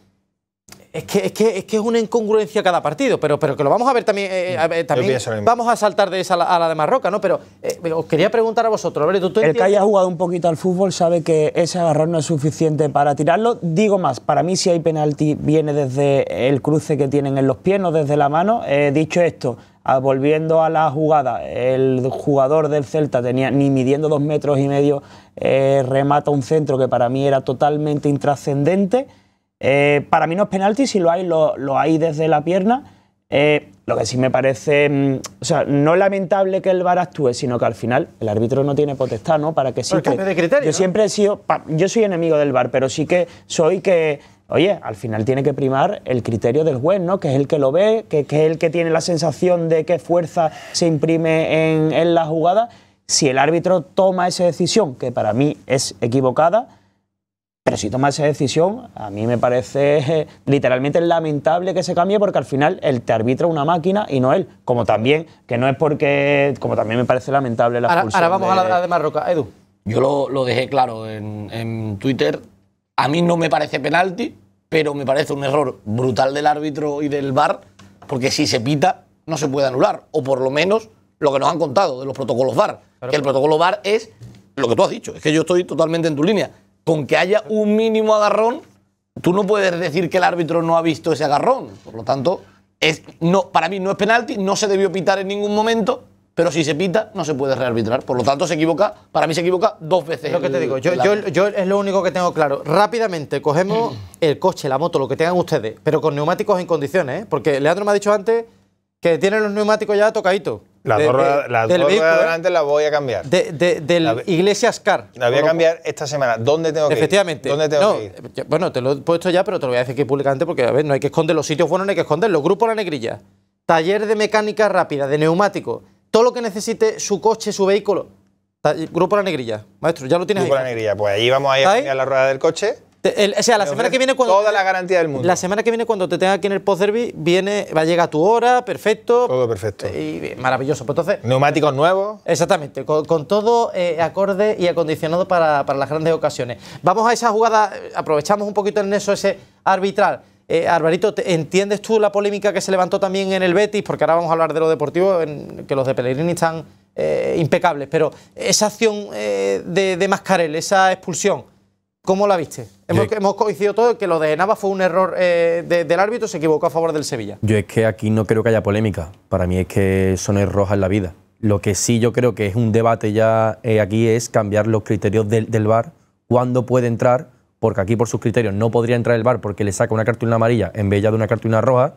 es que, es, que, es una incongruencia cada partido, pero, pero que lo vamos a ver también. Eh, también vamos a saltar de esa a la, de Marroca, ¿no? Pero eh, os quería preguntar a vosotros, El que haya jugado un poquito al fútbol sabe que ese agarrar no es suficiente para tirarlo. Digo más, para mí si hay penalti viene desde el cruce que tienen en los pies, no desde la mano. He eh, dicho esto, ah, volviendo a la jugada, el jugador del Celta tenía ni midiendo dos metros y medio, remata un centro que para mí era totalmente intrascendente. Eh, para mí no es penalti, si lo hay, lo, lo hay desde la pierna. Eh, lo que sí me parece, mm, o sea, no lamentable que el VAR actúe, sino que al final el árbitro no tiene potestad, ¿no? Para que sí yo siempre he sido, yo soy enemigo del VAR, pero sí que soy que, oye, al final tiene que primar el criterio del juez, ¿no? Que es el que lo ve, que, que es el que tiene la sensación de qué fuerza se imprime en, en la jugada. Si el árbitro toma esa decisión, que para mí es equivocada, pero si toma esa decisión, a mí me parece eh, literalmente lamentable que se cambie porque al final él te arbitra una máquina y no él. Como también, que no es porque, como también me parece lamentable la ahora, Ahora vamos a la de Marroca, Edu. Yo lo, dejé claro en, Twitter. A mí no me parece penalti, pero me parece un error brutal del árbitro y del VAR, porque si se pita, no se puede anular. O por lo menos lo que nos han contado de los protocolos VAR. que el protocolo VAR es lo que tú has dicho. Es que yo estoy totalmente en tu línea con que haya un mínimo agarrón, tú no puedes decir que el árbitro no ha visto ese agarrón. Por lo tanto, es, no, para mí no es penalti, no se debió pitar en ningún momento, pero si se pita no se puede rearbitrar. Por lo tanto, se equivoca, para mí se equivoca dos veces. Lo que te digo, yo, es lo único que tengo claro. Rápidamente, cogemos el coche, la moto, lo que tengan ustedes, pero con neumáticos en condiciones, ¿eh? porque Leandro me ha dicho antes que tienen los neumáticos ya tocaditos. La de, la ¿eh? adelante la voy a cambiar. De, del la, Iglesias Car. La voy a cambiar esta semana. ¿Dónde tengo que ir? Efectivamente. ¿Dónde tengo que ir? Bueno, te lo he puesto ya, pero te lo voy a decir aquí públicamente porque, a ver, no hay que esconder los sitios buenos, no hay que esconder Grupo grupos La Negrilla. Taller de mecánica rápida, de neumático todo lo que necesite su coche, su vehículo. Grupo La Negrilla, maestro, ya lo tienes Grupo ahí. Grupo La Negrilla, pues ahí vamos a ir a la rueda del coche o sea, la semana que viene cuando... Toda la garantía del mundo. La semana que viene cuando te tenga aquí en el post derby viene, va a llegar tu hora, perfecto. Todo perfecto. Y maravilloso. Pues entonces... Neumáticos nuevos. Exactamente, con, todo eh, acorde y acondicionado para, las grandes ocasiones. Vamos a esa jugada, aprovechamos un poquito en eso ese arbitral. Eh, Arbarito ¿entiendes tú la polémica que se levantó también en el Betis? Porque ahora vamos a hablar de lo deportivo, que los de Pellegrini están eh, impecables, pero esa acción de, de Mascarel, esa expulsión... ¿Cómo la viste? Hemos, hemos, coincidido todos que lo de Nava fue un error eh, del árbitro, se equivocó a favor del Sevilla. Yo es que aquí no creo que haya polémica. Para mí es que son no roja en la vida. Lo que sí yo creo que es un debate ya eh, aquí es cambiar los criterios del, bar. VAR, cuándo puede entrar, porque aquí por sus criterios no podría entrar el VAR porque le saca una cartulina amarilla en vez de una cartulina roja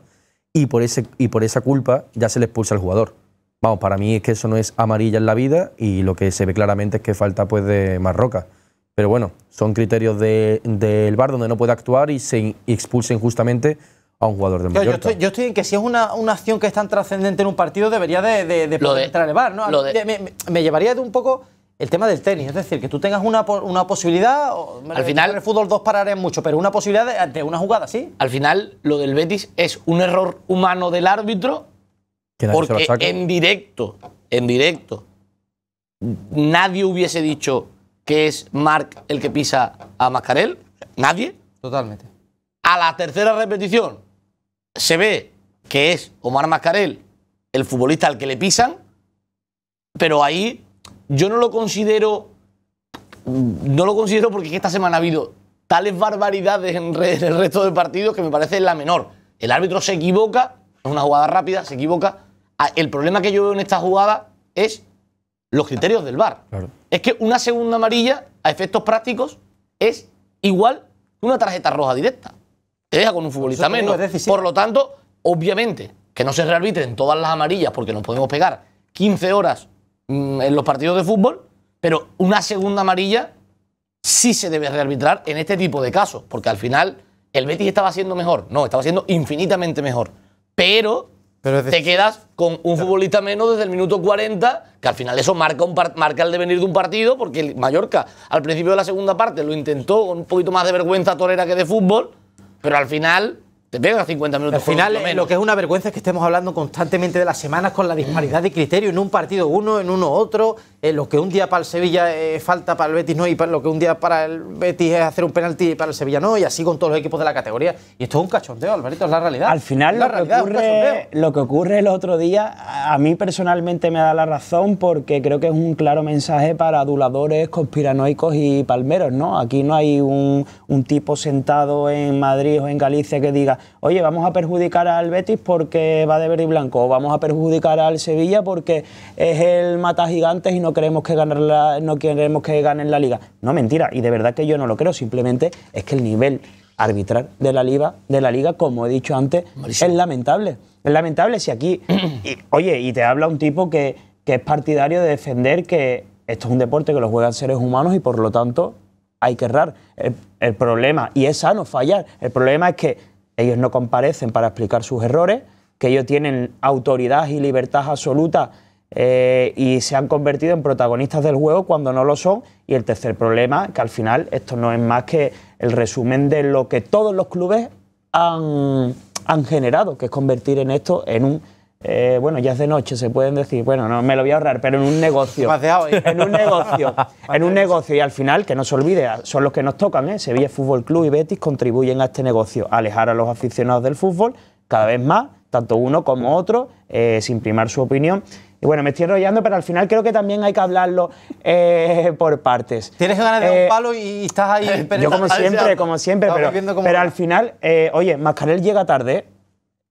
y por, ese, y por esa culpa ya se le expulsa al jugador. Vamos, para mí es que eso no es amarilla en la vida y lo que se ve claramente es que falta pues de Marroca. Pero bueno, son criterios del de, VAR donde no puede actuar y se expulsa injustamente a un jugador del Mallorca. Yo estoy, en que si es una, acción que es tan trascendente en un partido, debería de, de, poder entrar el VAR. ¿no? Me, llevaría de un poco el tema del tenis. Es decir, que tú tengas una, una posibilidad... Al final... En el fútbol dos parares mucho, pero una posibilidad de, una jugada, ¿sí? Al final, lo del Betis es un error humano del árbitro porque en directo, en directo, nadie hubiese dicho que es Marc el que pisa a Mascarel? Nadie. Totalmente. A la tercera repetición se ve que es Omar Mascarel el futbolista al que le pisan, pero ahí yo no lo considero, mm, no lo considero porque esta semana ha habido tales barbaridades en, el resto de partidos que me parece la menor. El árbitro se equivoca, es una jugada rápida, se equivoca. Ah, el problema que yo veo en esta jugada es los criterios del VAR. Es que una segunda amarilla, a efectos prácticos, es igual que una tarjeta roja directa. Te deja con un futbolista menos. Por lo tanto, obviamente, que no se rearbitren todas las amarillas porque nos podemos pegar 15 horas mm, en los partidos de fútbol, pero una segunda amarilla sí se debe rearbitrar en este tipo de casos, porque al final el Betis estaba siendo mejor, no, estaba siendo infinitamente mejor, pero te quedas con un futbolista menos desde el minuto 40, que al final eso marca, el devenir de un partido, porque el Mallorca al principio de la segunda parte lo intentó con un poquito más de vergüenza torera que de fútbol, pero al final te a 50 minutos. Al final, eh, lo que es una vergüenza es que estemos hablando constantemente de las semanas con la disparidad de criterio en un partido uno, en uno otro, eh, lo que un día para el Sevilla eh, falta para el Betis no, y para, lo que un día para el Betis es hacer un penalti para el Sevilla no, y así con todos los equipos de la categoría. Y esto es un cachondeo, Alberto, es la realidad. Al final, lo, que ocurre, lo que ocurre el otro día, a mí personalmente me da la razón porque creo que es un claro mensaje para aduladores, conspiranoicos y palmeros, ¿no? Aquí no hay un, tipo sentado en Madrid o en Galicia que diga, oye, vamos a perjudicar al Betis porque va de verde y blanco, o vamos a perjudicar al Sevilla porque es el mata gigantes y no no queremos que no queremos que ganen la liga. No, mentira, y de verdad que yo no lo creo, simplemente es que el nivel arbitral de la liga, de la liga como he dicho antes, es lamentable. Es lamentable si aquí, oye, y te habla un tipo que, es partidario de defender que esto es un deporte que lo juegan seres humanos y por lo tanto hay que errar. el, problema, y es sano fallar, el problema es que ellos no comparecen para explicar sus errores, que ellos tienen autoridad y libertad absoluta eh, y se han convertido en protagonistas del juego cuando no lo son. Y el tercer problema, que al final esto no es más que el resumen de lo que todos los clubes han, han generado, que es convertir en esto en un eh, bueno, ya es de noche, se pueden decir, bueno, no me lo voy a ahorrar, pero en un negocio. en un negocio, en un negocio. Y al final, que no se olvide, son los que nos tocan, ¿eh? Sevilla Fútbol Club y Betis contribuyen a este negocio, alejar a los aficionados del fútbol cada vez más, tanto uno como otro, eh, sin primar su opinión. Y bueno, me estoy enrollando, pero al final creo que también hay que hablarlo eh, por partes. Tienes ganas de un eh, palo y estás ahí. Yo como siempre, como siempre, pero, al final, eh, oye, Mascarel llega tarde,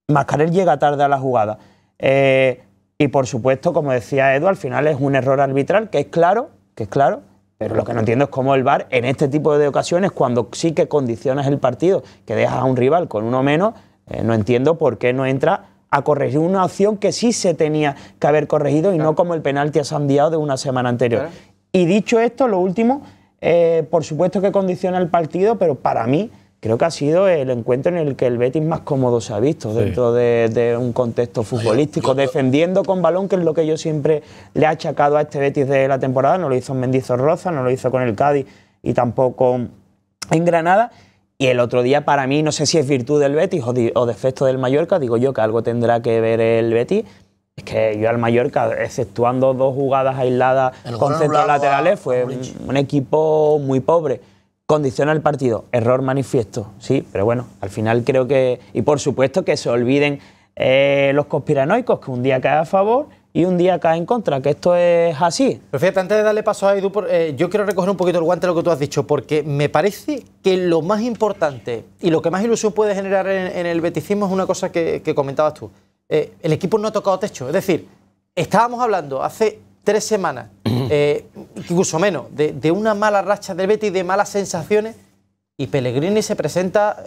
Mascarel llega tarde a la jugada. y por supuesto, como decía Edu, al final es un error arbitral, que es claro, que es claro, pero lo que no entiendo es cómo el VAR en este tipo de ocasiones, cuando sí que condicionas el partido, que dejas a un rival con uno menos, no entiendo por qué no entra a corregir una opción que sí se tenía que haber corregido y no como el penalti a de una semana anterior. Y dicho esto, lo último, eh, por supuesto que condiciona el partido, pero para mí creo que ha sido el encuentro en el que el Betis más cómodo se ha visto dentro de, un contexto futbolístico, defendiendo con balón, que es lo que yo siempre le he achacado a este Betis de la temporada. No lo hizo en Mendizorroza, no lo hizo con el Cádiz y tampoco en Granada. Y el otro día, para mí, no sé si es virtud del Betis o, defecto del Mallorca, digo yo que algo tendrá que ver el Betis. Es que yo al Mallorca, exceptuando dos jugadas aisladas con centros laterales, fue un, equipo muy pobre condiciona el partido. Error manifiesto, sí, pero bueno, al final creo que. Y por supuesto que se olviden eh, los conspiranoicos que un día cae a favor y un día cae en contra, que esto es así. Pero fíjate, antes de darle paso a Edu, eh, yo quiero recoger un poquito el guante de lo que tú has dicho, porque me parece que lo más importante y lo que más ilusión puede generar en, el beticismo es una cosa que, comentabas tú. Eh, el equipo no ha tocado techo, es decir, estábamos hablando hace tres semanas, eh, incluso menos, de, una mala racha del Betis, de malas sensaciones, y Pellegrini se presenta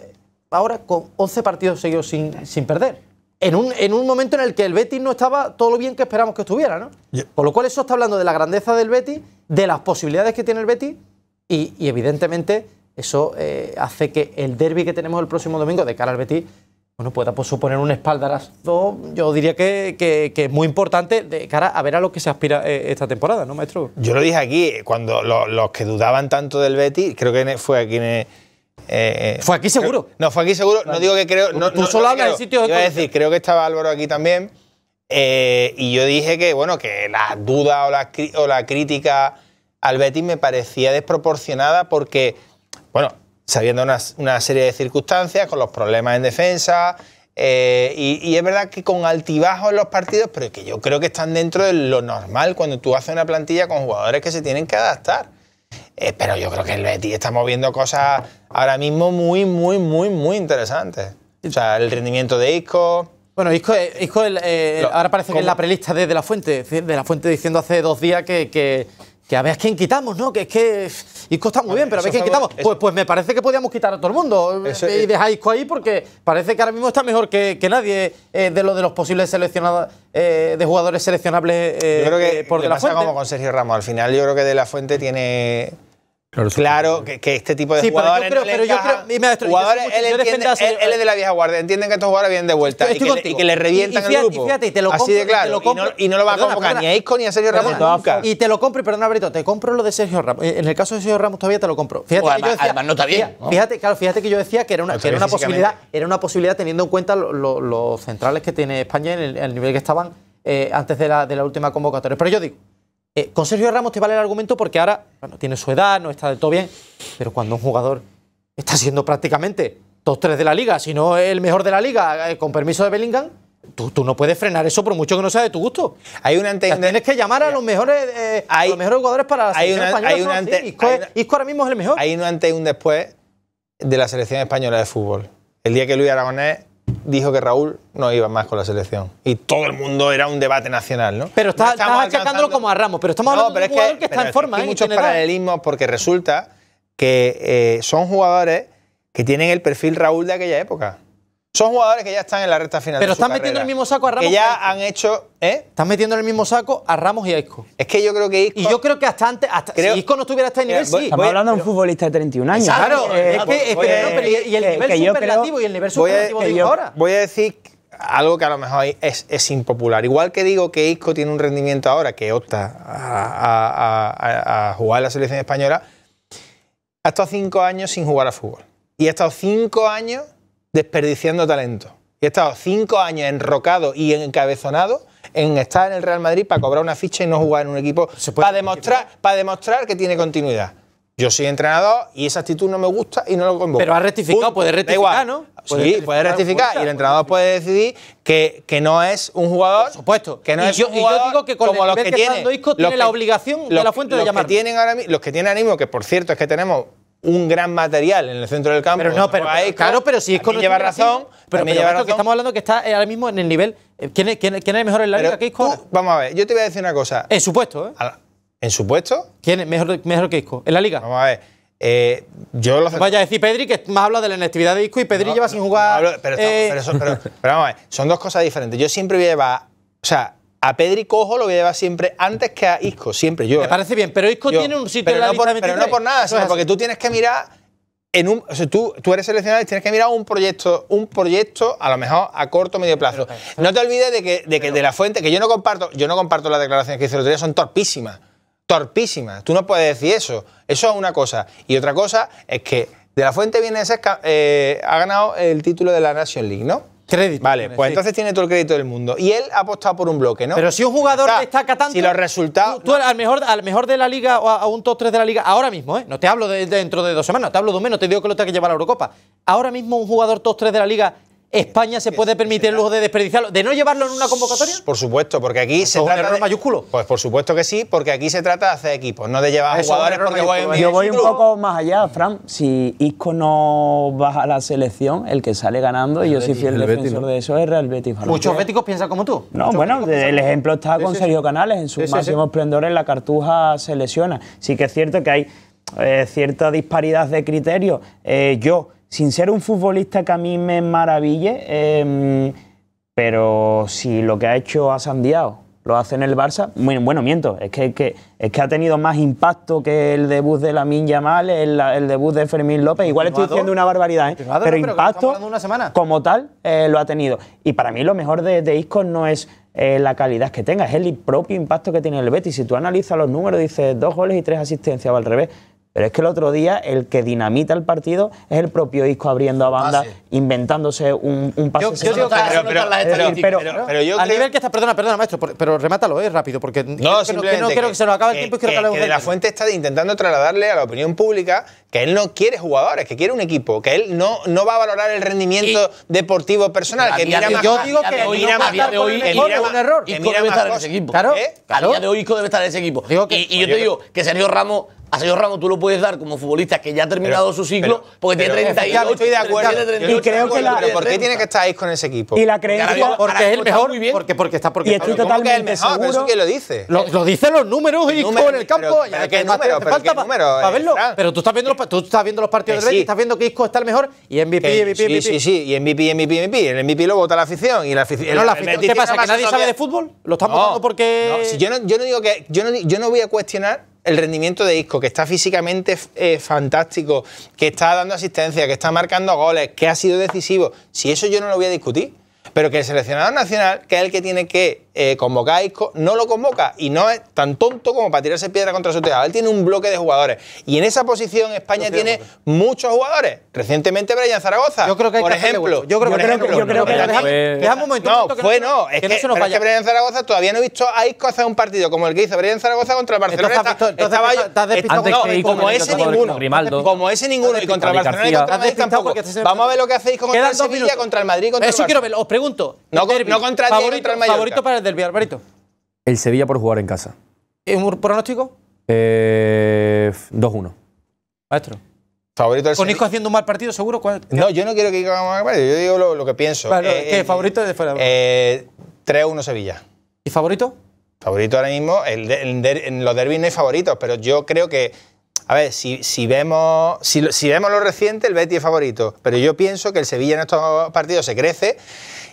ahora con 11 partidos seguidos sin perder en un, en un, momento en el que el Betis no estaba todo lo bien que esperamos que estuviera, ¿no? lo cual eso está hablando de la grandeza del Betis, de las posibilidades que tiene el Betis y, evidentemente eso eh, hace que el derby que tenemos el próximo domingo de cara al Betis bueno, pueda pues, suponer un espaldarazo, yo diría que, es muy importante de cara a ver a lo que se aspira eh, esta temporada, ¿no, maestro? Yo lo dije aquí, eh, cuando los que dudaban tanto del Betis, creo que e, fue a quienes... Eh, eh, fue aquí seguro. no, fue aquí seguro. No digo que creo. No, Tú solo hablas de sitios. Iba decir, creo que estaba Álvaro aquí también. Eh, y yo dije que, bueno, que la duda o la, o la crítica al Betis me parecía desproporcionada porque, bueno, sabiendo una, una serie de circunstancias, con los problemas en defensa, y, y, es verdad que con altibajos en los partidos, pero que yo creo que están dentro de lo normal cuando tú haces una plantilla con jugadores que se tienen que adaptar. Eh, pero yo creo que el Betis está moviendo cosas ahora mismo muy, muy, muy, muy interesantes. O sea, el rendimiento de Isco. Bueno, Isco, eh, Isco eh, ahora parece que es la prelista de, de, la Fuente. De la Fuente diciendo hace dos días que, a ver quién quitamos, ¿no? Que es que Isco está muy bien, pero a ver quién quitamos. pues, pues me parece que podíamos quitar a todo el mundo y dejar Isco ahí porque parece que ahora mismo está mejor que, nadie de lo de los posibles seleccionados, de jugadores seleccionables creo que por pasa como con Sergio Ramos, al final yo creo que De La Fuente tiene Claro, que, este tipo de jugadores. Pero yo creo, pero yo creo, jugadores, él, es de la vieja guardia, entienden que estos jugadores vienen de vuelta y, que, le revientan y, y fíjate, el grupo. Y te lo Así compro, de claro. Y, no, lo va a convocar ni a Isco ni a Sergio Ramos Y te lo compro, y perdona, Brito, te compro lo de Sergio Ramos. Eh, en el caso de Sergio Ramos todavía te lo compro. Fíjate, además, no está bien. Fíjate, claro, fíjate que yo decía que era una, posibilidad, era una posibilidad teniendo en cuenta los centrales que tiene España en el, nivel que estaban eh, antes de la última convocatoria. Pero yo digo, eh, con Sergio Ramos te vale el argumento porque ahora bueno, tiene su edad, no está del todo bien, pero cuando un jugador está siendo prácticamente top 3 de la liga, si no el mejor de la liga, eh, con permiso de Bellingham, Tú, no puedes frenar eso por mucho que no sea de tu gusto. Hay un Tienes que llamar a los mejores, eh, a los mejores jugadores para la selección española. ahora mismo es el mejor. Hay un antes y un después de la selección española de fútbol. El día que Luis Aragonés dijo que Raúl no iba más con la selección. Y todo el mundo era un debate nacional, ¿no? Pero estás, achacándolo como a Ramos, pero estamos hablando no, pero de un jugador que, está en forma. Hay ¿eh? muchos paralelismos porque resulta que eh, son jugadores que tienen el perfil Raúl de aquella época. Son jugadores que ya están en la recta final. Pero están metiendo el mismo saco a Ramos. Que ya han hecho. ¿eh? Están metiendo en el mismo saco a Ramos y a Isco. Es que yo creo que Isco. Y yo creo que hasta antes. si Isco no estuviera hasta el este nivel, sí. Estamos hablando de un futbolista de 31 años. Claro, eh, eh, es que. Es, pero, y, el nivel superlativo y el nivel superlativo de ahora. Voy a decir algo que a lo mejor es, es, impopular. Igual que digo que Isco tiene un rendimiento ahora que opta a, a, a jugar en la selección española, ha estado cinco años sin jugar a fútbol. Y ha estado cinco años desperdiciando talento. Y he estado cinco años enrocado y encabezonado en estar en el Real Madrid para cobrar una ficha y no jugar en un equipo para demostrar, demostrar que tiene continuidad. Yo soy entrenador y esa actitud no me gusta y no lo convoco. Pero ha rectificado, puede rectificar, ¿no? sí, puede rectificar y el entrenador puede decidir que, que, no es un jugador. supuesto. Que no es un jugador y yo digo que con como los que, tienen. tiene la obligación de la fuente de llamar. los que tienen ánimo, que por cierto es que tenemos un gran material en el centro del campo. Pero no, pero, claro, pero si es con lleva razón, pero, me lleva razón. que estamos hablando que está eh, ahora mismo en el nivel. Eh, ¿Quién es, quién, es mejor en la liga que Isco? Vamos a ver, yo te voy a decir una cosa. En supuesto, ¿eh? ¿En supuesto? ¿Quién es mejor, mejor que Isco? En la liga. Vamos a ver. Eh, yo lo Vaya a decir Pedri que más habla de la inactividad de Isco y Pedri lleva sin jugar. pero, pero, pero, vamos a ver, son dos cosas diferentes. Yo siempre voy a llevar. O sea, a Pedri Cojo lo llevar siempre antes que a Isco, siempre yo. Me parece ¿eh? bien, pero Isco tiene un sitio pero la no por, Pero no por nada, sino porque tú tienes que mirar en un, tú, tú eres seleccionado y tienes que mirar un proyecto, un proyecto a lo mejor a corto o medio plazo. no te olvides de que, de, que de la fuente, que yo no comparto, yo no comparto las declaraciones que hizo el otro día, son torpísimas. Torpísimas. Tú no puedes decir eso. Eso es una cosa. Y otra cosa es que de la fuente viene ese, eh, ha ganado el título de la National League, ¿no? Crédito. Vale, pues entonces tiene todo el crédito del mundo. Y él ha apostado por un bloque, ¿no? Pero si un jugador está, destaca tanto. Si los resultados. Tú, al, mejor, al mejor de la liga o a, un top 3 de la liga, ahora mismo, ¿eh? No te hablo dentro de dos semanas, te hablo de un mes, te digo que lo tenga que llevar a la Eurocopa. Ahora mismo un jugador top 3 de la liga ¿España se puede permitir el lujo de desperdiciarlo, de no llevarlo en una convocatoria? Por supuesto, porque aquí se trata. Un error de, mayúsculo? Pues por supuesto que sí, porque aquí se trata de hacer equipos, no de llevar jugadores porque Yo voy un poco más allá, Fran. Si Isco no baja a la selección, el que sale ganando, y yo soy fiel defensor de eso, es Real Betis. ¿Muchos béticos piensan como tú? No, bueno, el ejemplo está con Sergio Canales, en su máximos máximo en la Cartuja se lesiona. Sí que es cierto que hay eh, cierta disparidad de criterios. Eh, yo sin ser un futbolista que a mí me maraville, em, pero si lo que ha hecho a Santiago lo hace en el Barça, bueno, miento, es que, es que ha tenido más impacto que el debut de la Yamal, el, el, debut de Fermín López, igual estoy diciendo una barbaridad, ¿eh? pero, impacto como tal eh, lo ha tenido. Y para mí lo mejor de, Isco no es eh, la calidad que tenga, es el propio impacto que tiene el Betis. Si tú analizas los números, dices dos goles y tres asistencias o al revés. Pero es que el otro día el que dinamita el partido es el propio Isco abriendo a banda, ah, inventándose un, un pase. Yo, yo digo que pero, pero, pero, pero yo a nivel que está. perdona, perdona, maestro, pero remátalo eh, rápido, porque no, creo que no, quiero que, se nos acabe el tiempo y quiero que, de la fuente está intentando trasladarle a la opinión pública que él no quiere jugadores, que quiere un equipo, que él no, no va a valorar el rendimiento deportivo personal, que mira más Yo digo que mira más un error. Isco debe estar en ese equipo. Claro. ¿Eh? A día de hoy Isco debe estar en ese equipo. Y yo te digo que Sergio Ramos, a Sergio Ramos tú lo puedes puedes dar como futbolista que ya ha terminado su ciclo pero, porque tiene 38. Estoy de acuerdo. y creo que la, pero ¿por qué tiene que estar ahí con ese equipo? Y la creencia porque es el mejor. Muy bien. Porque, porque está porque y estoy totalmente el mejor, seguro. Eso lo dice. Lo, lo, dicen los números y con el campo. ¿Qué número? Para verlo. Pero tú estás viendo los tú estás viendo los partidos del Betis, estás viendo que Isco está el mejor y MVP, MVP, MVP. Sí, sí, y MVP, MVP, MVP. El MVP lo vota la afición y la afición. ¿Qué pasa? ¿Que nadie sabe de fútbol? ¿Lo están votando porque.? No, Yo no digo que. Yo no voy a cuestionar el rendimiento de disco que está físicamente eh, fantástico, que está dando asistencia, que está marcando goles, que ha sido decisivo, si eso yo no lo voy a discutir, pero que el seleccionador nacional, que es el que tiene que eh, convoca a Isco, no lo convoca y no es tan tonto como para tirarse piedra contra su tejado. Él tiene un bloque de jugadores y en esa posición España tiene muchos jugadores. Recientemente Brian Zaragoza, yo creo que por ejemplo. Yo creo, por ejemplo, yo creo que, no, un pues, momento. No, fue no, es que, no se que Brian Zaragoza todavía no he visto a Isco hacer un partido como el que hizo Brian Zaragoza contra el Barcelona. Entonces, está, eh, como ese ninguno. como ese ninguno y contra el Barcelona y contra Madrid tampoco. Vamos a ver lo que hacéis contra el Sevilla, contra el Madrid, contra el Eso quiero ver Os pregunto. No contra el contra el Favorito del El Sevilla por jugar en casa. ¿Un pronóstico? 2-1. Eh, Maestro. Favorito del ¿Con Isco haciendo un mal partido, seguro? No, yo no quiero que haga mal yo digo lo, que pienso. Eh, ¿Qué? Eh, ¿Favorito de fuera? 3-1 Sevilla. ¿Y favorito? Favorito ahora mismo. en los derbis no hay favoritos, pero yo creo que. A ver, si, si vemos, si, si, vemos lo reciente, el Betty es favorito. Pero yo pienso que el Sevilla en estos partidos se crece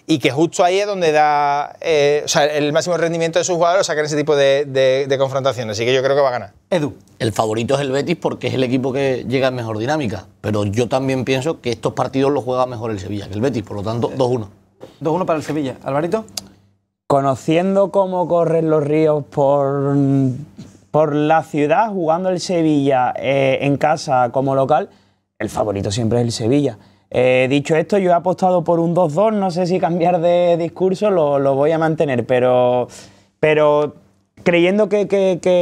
y que justo ahí es donde da eh, el máximo rendimiento de sus jugadores a sacar ese tipo de, confrontaciones. Así que yo creo que va a ganar. Edu. El favorito es el Betis porque es el equipo que llega en mejor dinámica. Pero yo también pienso que estos partidos los juega mejor el Sevilla que el Betis. Por lo tanto, 2-1. Eh, 2-1 para el Sevilla. Alvarito. Conociendo cómo corren los ríos por, por la ciudad, jugando el Sevilla eh, en casa como local, el favorito siempre es el Sevilla. Eh, dicho esto, yo he apostado por un 2-2, no sé si cambiar de discurso lo, voy a mantener, pero, pero creyendo que,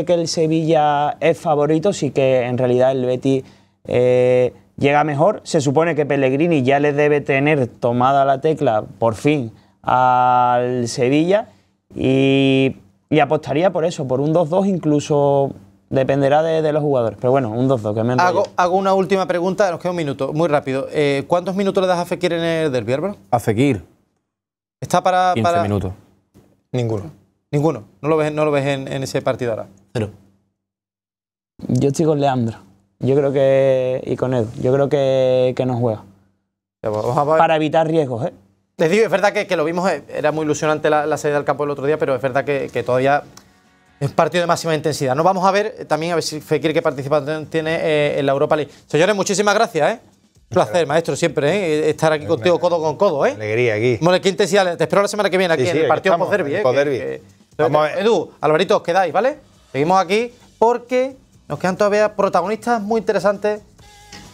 el Sevilla es favorito, sí que en realidad el Betis eh, llega mejor. Se supone que Pellegrini ya le debe tener tomada la tecla, por fin, al Sevilla y, y apostaría por eso, por un 2-2 incluso Dependerá de, los jugadores, pero bueno, un 2-2 que me hago, hago una última pregunta, nos queda un minuto, muy rápido. Eh, ¿Cuántos minutos le das a Fekir en el derbi, A Fekir. ¿Está para...? 15 minutos. Ninguno. Ninguno. No lo ves, no lo ves en, ese partido ahora. Cero. Yo estoy con Leandro. Yo creo que. Y con Edu. Yo creo que, que no juega. Para evitar riesgos, ¿eh? Les digo, es verdad que, que lo vimos, eh, era muy ilusionante la, la salida al campo el otro día, pero es verdad que, que todavía es partido de máxima intensidad. Nos vamos a ver eh, también a ver si Fekir que participación tiene eh, en la Europa League. Señores, muchísimas gracias, ¿eh? Un placer, maestro, siempre, estar aquí contigo codo con codo, ¿eh? Alegría aquí. Bueno, qué intensidad. Te espero la semana que viene aquí en el partido por derby, Edu, Alvarito, os quedáis, ¿vale? Seguimos aquí porque nos quedan todavía protagonistas muy interesantes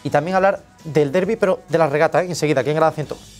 y también hablar del derby, pero de las regata, enseguida, aquí en Grada 101.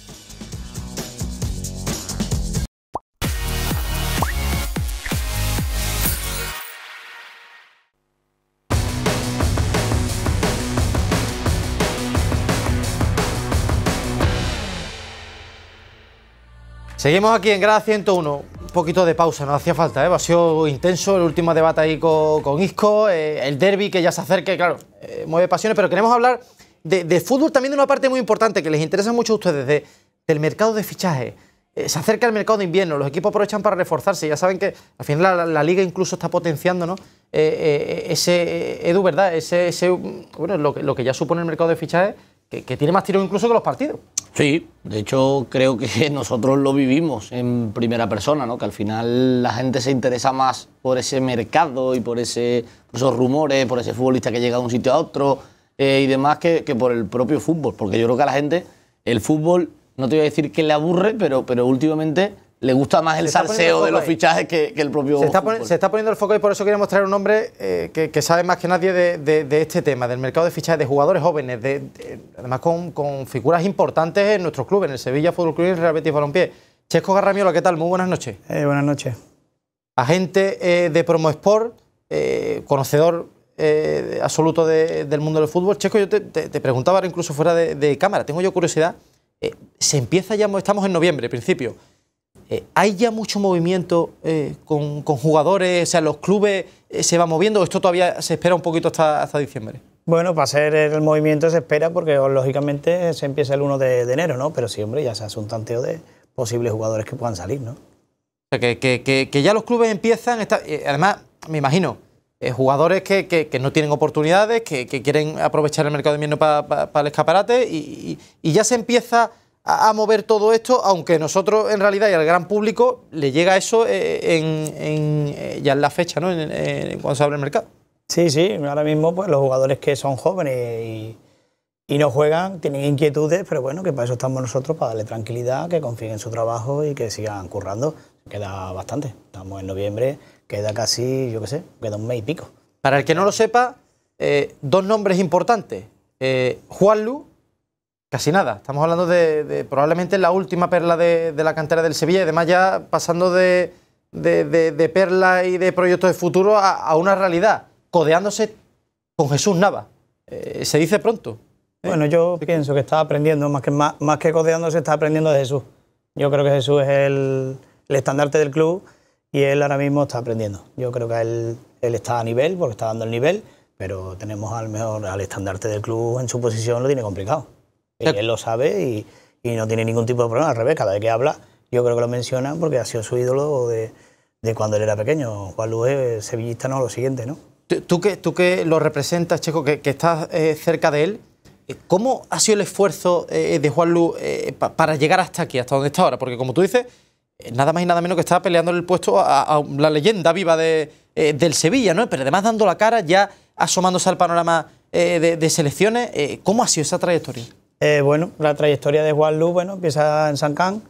Seguimos aquí en grada 101. Un poquito de pausa, no hacía falta, ¿eh? ha sido intenso el último debate ahí con, con Isco, eh, el derby que ya se acerca, claro, eh, mueve pasiones, pero queremos hablar de, fútbol también de una parte muy importante que les interesa mucho a ustedes, de, del mercado de fichajes. se acerca el mercado de invierno, los equipos aprovechan para reforzarse, ya saben que al final la, la, liga incluso está potenciando, ¿no? ese, Edu, ¿verdad? Ese, mm, bueno, lo que, lo que ya supone el mercado de fichajes que, tiene más tiro incluso que los partidos. Sí, de hecho creo que nosotros lo vivimos en primera persona, ¿no? que al final la gente se interesa más por ese mercado y por, esos rumores, por ese futbolista que llega de un sitio a otro eh, y demás que, por el propio fútbol, porque yo creo que a la gente el fútbol, no te voy a decir que le aburre, pero, pero últimamente le gusta más el salseo de los fichajes que, el propio. Se está, se está, poniendo el foco y por eso quería mostrar un hombre eh, que, sabe más que nadie de, este tema, del mercado de fichajes de jugadores jóvenes, además con, figuras importantes en nuestro club, en el Sevilla Fútbol Club y el Real Betis Balompié. Chesco Garramiola, ¿qué tal? Muy buenas noches. Eh, buenas noches. Agente eh, de Promosport, conocedor absoluto del mundo del fútbol. Chesco, yo te, preguntaba ahora incluso fuera de, cámara, tengo yo curiosidad. se empieza ya, estamos en noviembre, principio. Eh, ¿Hay ya mucho movimiento eh, con, jugadores? O sea, ¿los clubes eh, se van moviendo o esto todavía se espera un poquito hasta, diciembre? Bueno, va a ser el movimiento se espera porque oh, lógicamente se empieza el 1 de, enero, ¿no? Pero sí, hombre, ya se hace un tanteo de posibles jugadores que puedan salir, ¿no? O sea, que, ya los clubes empiezan, además, me imagino, jugadores que, no tienen oportunidades, que, quieren aprovechar el mercado de invierno para el escaparate y, ya se empieza a, mover todo esto, aunque nosotros en realidad y al gran público le llega eso eh, en, eh, ya en la fecha, ¿no? En, cuando se abre el mercado. Sí, sí, ahora mismo pues los jugadores que son jóvenes y, no juegan tienen inquietudes, pero bueno, que para eso estamos nosotros, para darle tranquilidad, que confíen en su trabajo y que sigan currando. Queda bastante, estamos en noviembre, queda casi, yo qué sé, queda un mes y pico. Para el que no lo sepa, eh, dos nombres importantes, Juan Lu Casi nada, estamos hablando de, probablemente la última perla de, la cantera del Sevilla y además ya pasando de, perla y de proyectos de futuro a, una realidad, codeándose con Jesús Nava. Eh, se dice pronto. ¿Eh? Bueno, yo pienso que está aprendiendo, más que, más, que codeándose, está aprendiendo de Jesús. Yo creo que Jesús es el, estandarte del club y él ahora mismo está aprendiendo. Yo creo que él, él está a nivel, porque está dando el nivel, pero tenemos al mejor, al estandarte del club en su posición lo tiene complicado él lo sabe y, no tiene ningún tipo de problema. Al revés, cada vez que habla, yo creo que lo menciona porque ha sido su ídolo de, cuando él era pequeño. Juan es sevillista, no, lo siguiente, ¿no? Tú que, tú que lo representas, Checo, que, estás eh, cerca de él, eh, ¿cómo ha sido el esfuerzo eh, de Juan Luz para llegar hasta aquí, hasta donde está ahora? Porque como tú dices, nada más y nada menos que estaba peleando el puesto a, la leyenda viva del Sevilla, ¿no? Pero además dando la cara, ya asomándose al panorama de, selecciones, ¿cómo ha sido esa trayectoria? Eh, bueno, la trayectoria de Juan Luz, bueno, empieza en San Can,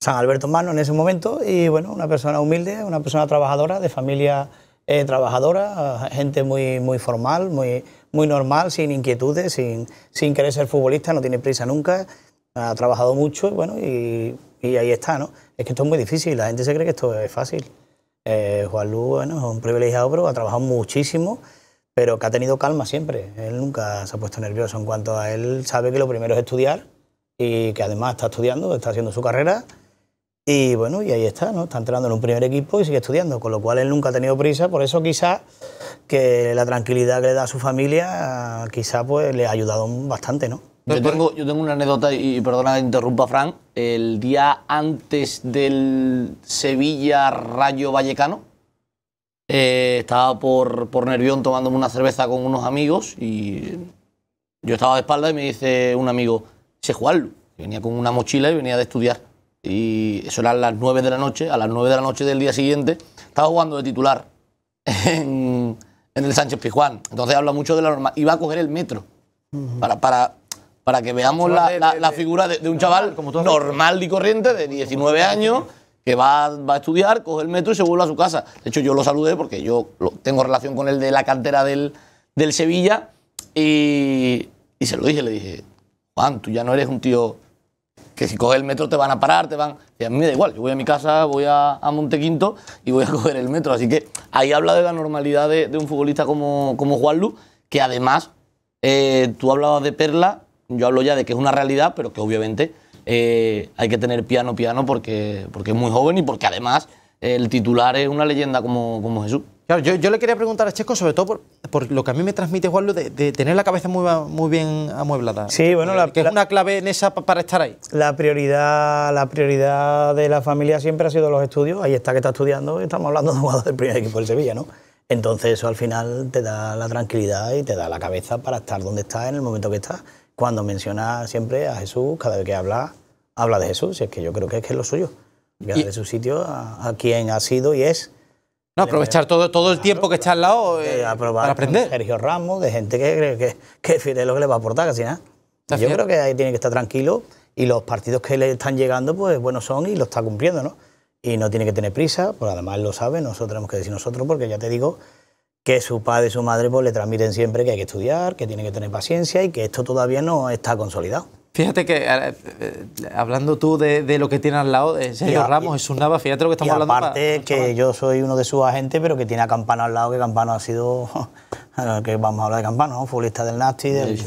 San Alberto Mano en ese momento, y bueno, una persona humilde, una persona trabajadora, de familia eh, trabajadora, gente muy, muy formal, muy, muy normal, sin inquietudes, sin, sin querer ser futbolista, no tiene prisa nunca, ha trabajado mucho, bueno, y, ahí está, ¿no? Es que esto es muy difícil, la gente se cree que esto es fácil. Eh, Juan Luz, bueno, es un privilegiado, pero ha trabajado muchísimo pero que ha tenido calma siempre. Él nunca se ha puesto nervioso en cuanto a él sabe que lo primero es estudiar y que además está estudiando, está haciendo su carrera y bueno, y ahí está, ¿no? Está entrando en un primer equipo y sigue estudiando, con lo cual él nunca ha tenido prisa, por eso quizá que la tranquilidad que le da a su familia quizá pues le ha ayudado bastante, ¿no? Yo tengo, yo tengo una anécdota y perdona que interrumpa, Fran. El día antes del Sevilla Rayo Vallecano, eh, estaba por, por Nervión tomándome una cerveza con unos amigos y yo estaba de espalda y me dice un amigo, se Juan, venía con una mochila y venía de estudiar. Y eso a las 9 de la noche, a las 9 de la noche del día siguiente, estaba jugando de titular en, el Sánchez Pijuán. Entonces habla mucho de la norma. Iba a coger el metro para, para, que veamos la, figura de, un chaval normal y corriente de 19 años que va, va, a estudiar, coge el metro y se vuelve a su casa. De hecho, yo lo saludé porque yo tengo relación con el de la cantera del, del Sevilla y, se lo dije, le dije, Juan, tú ya no eres un tío que si coge el metro te van a parar, te van... Y a mí da igual, yo voy a mi casa, voy a, a Montequinto y voy a coger el metro. Así que ahí habla de la normalidad de, de un futbolista como, como Juan que además, eh, tú hablabas de Perla, yo hablo ya de que es una realidad, pero que obviamente eh, hay que tener piano, piano, porque, porque es muy joven y porque además el titular es una leyenda como, como Jesús. yo, yo, le quería preguntar a Chesco, sobre todo por, lo que a mí me transmite Juanlu, de, de, tener la cabeza muy, muy bien amueblada. Sí, bueno, eh, la, que es una clave en esa para estar ahí. La prioridad, la prioridad de la familia siempre ha sido los estudios. Ahí está que está estudiando, estamos hablando de jugador del primer equipo del Sevilla, ¿no? Entonces eso al final te da la tranquilidad y te da la cabeza para estar donde estás en el momento que estás cuando menciona siempre a Jesús, cada vez que habla, habla de Jesús. Es que yo creo que es, que lo suyo. de su sitio a, quien ha sido y es. No, aprovechar todo, todo el tiempo que está al lado eh, para aprender. Sergio Ramos, de gente que que, que, es lo que le va a aportar casi nada. Yo creo que ahí tiene que estar tranquilo y los partidos que le están llegando, pues bueno, son y lo está cumpliendo, ¿no? Y no tiene que tener prisa, pues además lo sabe, nosotros tenemos que decir nosotros, porque ya te digo que su padre y su madre pues, le transmiten siempre que hay que estudiar, que tiene que tener paciencia y que esto todavía no está consolidado. Fíjate que eh, eh, hablando tú de, lo que tiene al lado de eh, Ramos, es un Nava, fíjate lo que estamos hablando. Aparte que yo soy uno de sus agentes, pero que tiene a Campano al lado, que Campano ha sido, que vamos a hablar de Campano, ¿no? futbolista del Nasti, del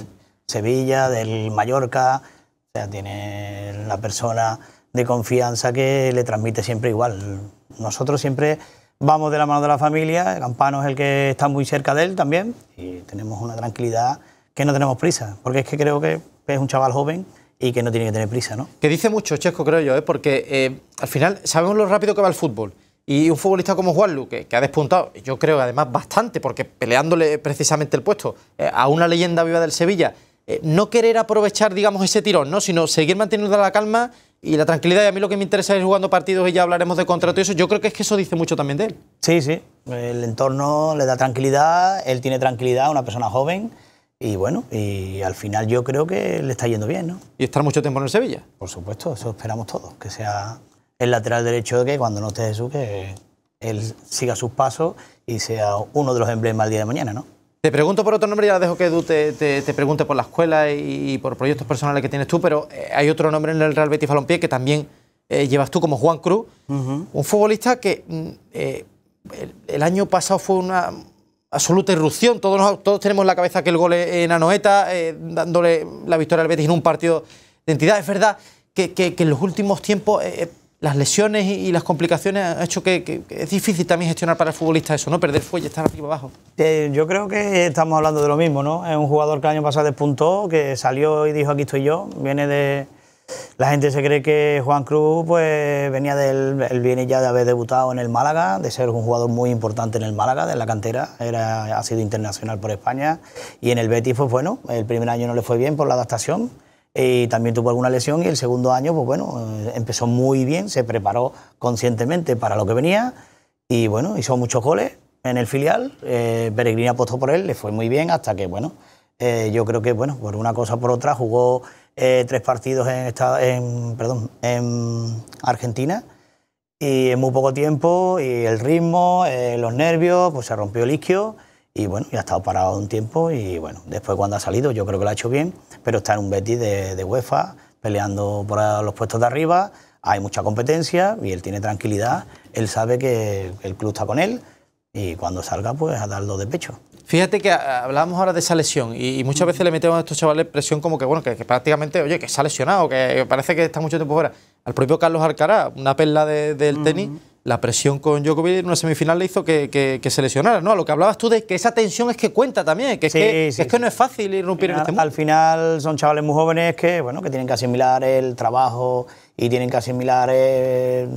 Sevilla, del Mallorca, o sea, tiene la persona de confianza que le transmite siempre igual. Nosotros siempre vamos de la mano de la familia, el Campano es el que está muy cerca de él también y tenemos una tranquilidad que no tenemos prisa, porque es que creo que es un chaval joven y que no tiene que tener prisa, ¿no? Que dice mucho, Chesco, creo yo, ¿eh? porque eh, al final sabemos lo rápido que va el fútbol. Y un futbolista como Juan que, que ha despuntado, yo creo además bastante, porque peleándole precisamente el puesto eh, a una leyenda viva del Sevilla, no querer aprovechar, digamos, ese tirón, ¿no? sino seguir manteniendo la calma y la tranquilidad. Y a mí lo que me interesa es jugando partidos y ya hablaremos de contrato y eso. Yo creo que es que eso dice mucho también de él. Sí, sí. El entorno le da tranquilidad, él tiene tranquilidad, una persona joven. Y bueno, y al final yo creo que le está yendo bien, ¿no? Y estar mucho tiempo en el Sevilla. Por supuesto, eso esperamos todos, que sea el lateral derecho de que cuando no esté Jesús, que él siga sus pasos y sea uno de los emblemas el día de mañana, ¿no? Te pregunto por otro nombre, ya dejo que Edu te, pregunte por la escuela y, por proyectos personales que tienes tú, pero eh, hay otro nombre en el Real Betis Balompié que también eh, llevas tú como Juan Cruz, un futbolista que mm, eh, el, año pasado fue una absoluta irrupción, todos, todos tenemos la cabeza que el gol en Anoeta, dándole la victoria al Betis en un partido de entidad, es verdad que en los últimos tiempos las lesiones y, las complicaciones han hecho que, es difícil también gestionar para el futbolista eso, ¿no? Perder fuelle, estar arriba abajo. Eh, yo creo que estamos hablando de lo mismo, ¿no? Es un jugador que el año pasado despuntó, que salió y dijo aquí estoy yo, viene de... La gente se cree que Juan Cruz pues venía del él viene ya de haber debutado en el Málaga, de ser un jugador muy importante en el Málaga, de la cantera, era ha sido internacional por España y en el Betis pues bueno, el primer año no le fue bien por la adaptación, y eh, también tuvo alguna lesión y el segundo año, pues bueno, eh, empezó muy bien, se preparó conscientemente para lo que venía y bueno, hizo muchos goles en el filial, eh, Peregrini apostó por él, le fue muy bien hasta que bueno, eh, yo creo que bueno, por una cosa por otra jugó tres partidos en, Argentina y en muy poco tiempo y el ritmo, los nervios, pues se rompió el isquio y bueno, ya ha estado parado un tiempo y bueno, después cuando ha salido yo creo que lo ha hecho bien, pero está en un Betis de, de UEFA, peleando por los puestos de arriba, hay mucha competencia y él tiene tranquilidad, él sabe que el club está con él y cuando salga pues a dar dos de pecho. Fíjate que ah, hablábamos ahora de esa lesión y, muchas veces le metemos a estos chavales presión como que, bueno, que, prácticamente, oye, que se ha lesionado, que parece que está mucho tiempo fuera. Al propio Carlos Alcaraz, una perla del tenis, la presión con Djokovic en una semifinal le hizo que, que, se lesionara, ¿no? A lo que hablabas tú de que esa tensión es que cuenta también, que es, que, no es fácil irrumpir en este mundo. Al final son chavales muy jóvenes que, bueno, que tienen que asimilar el trabajo y tienen que asimilar eh,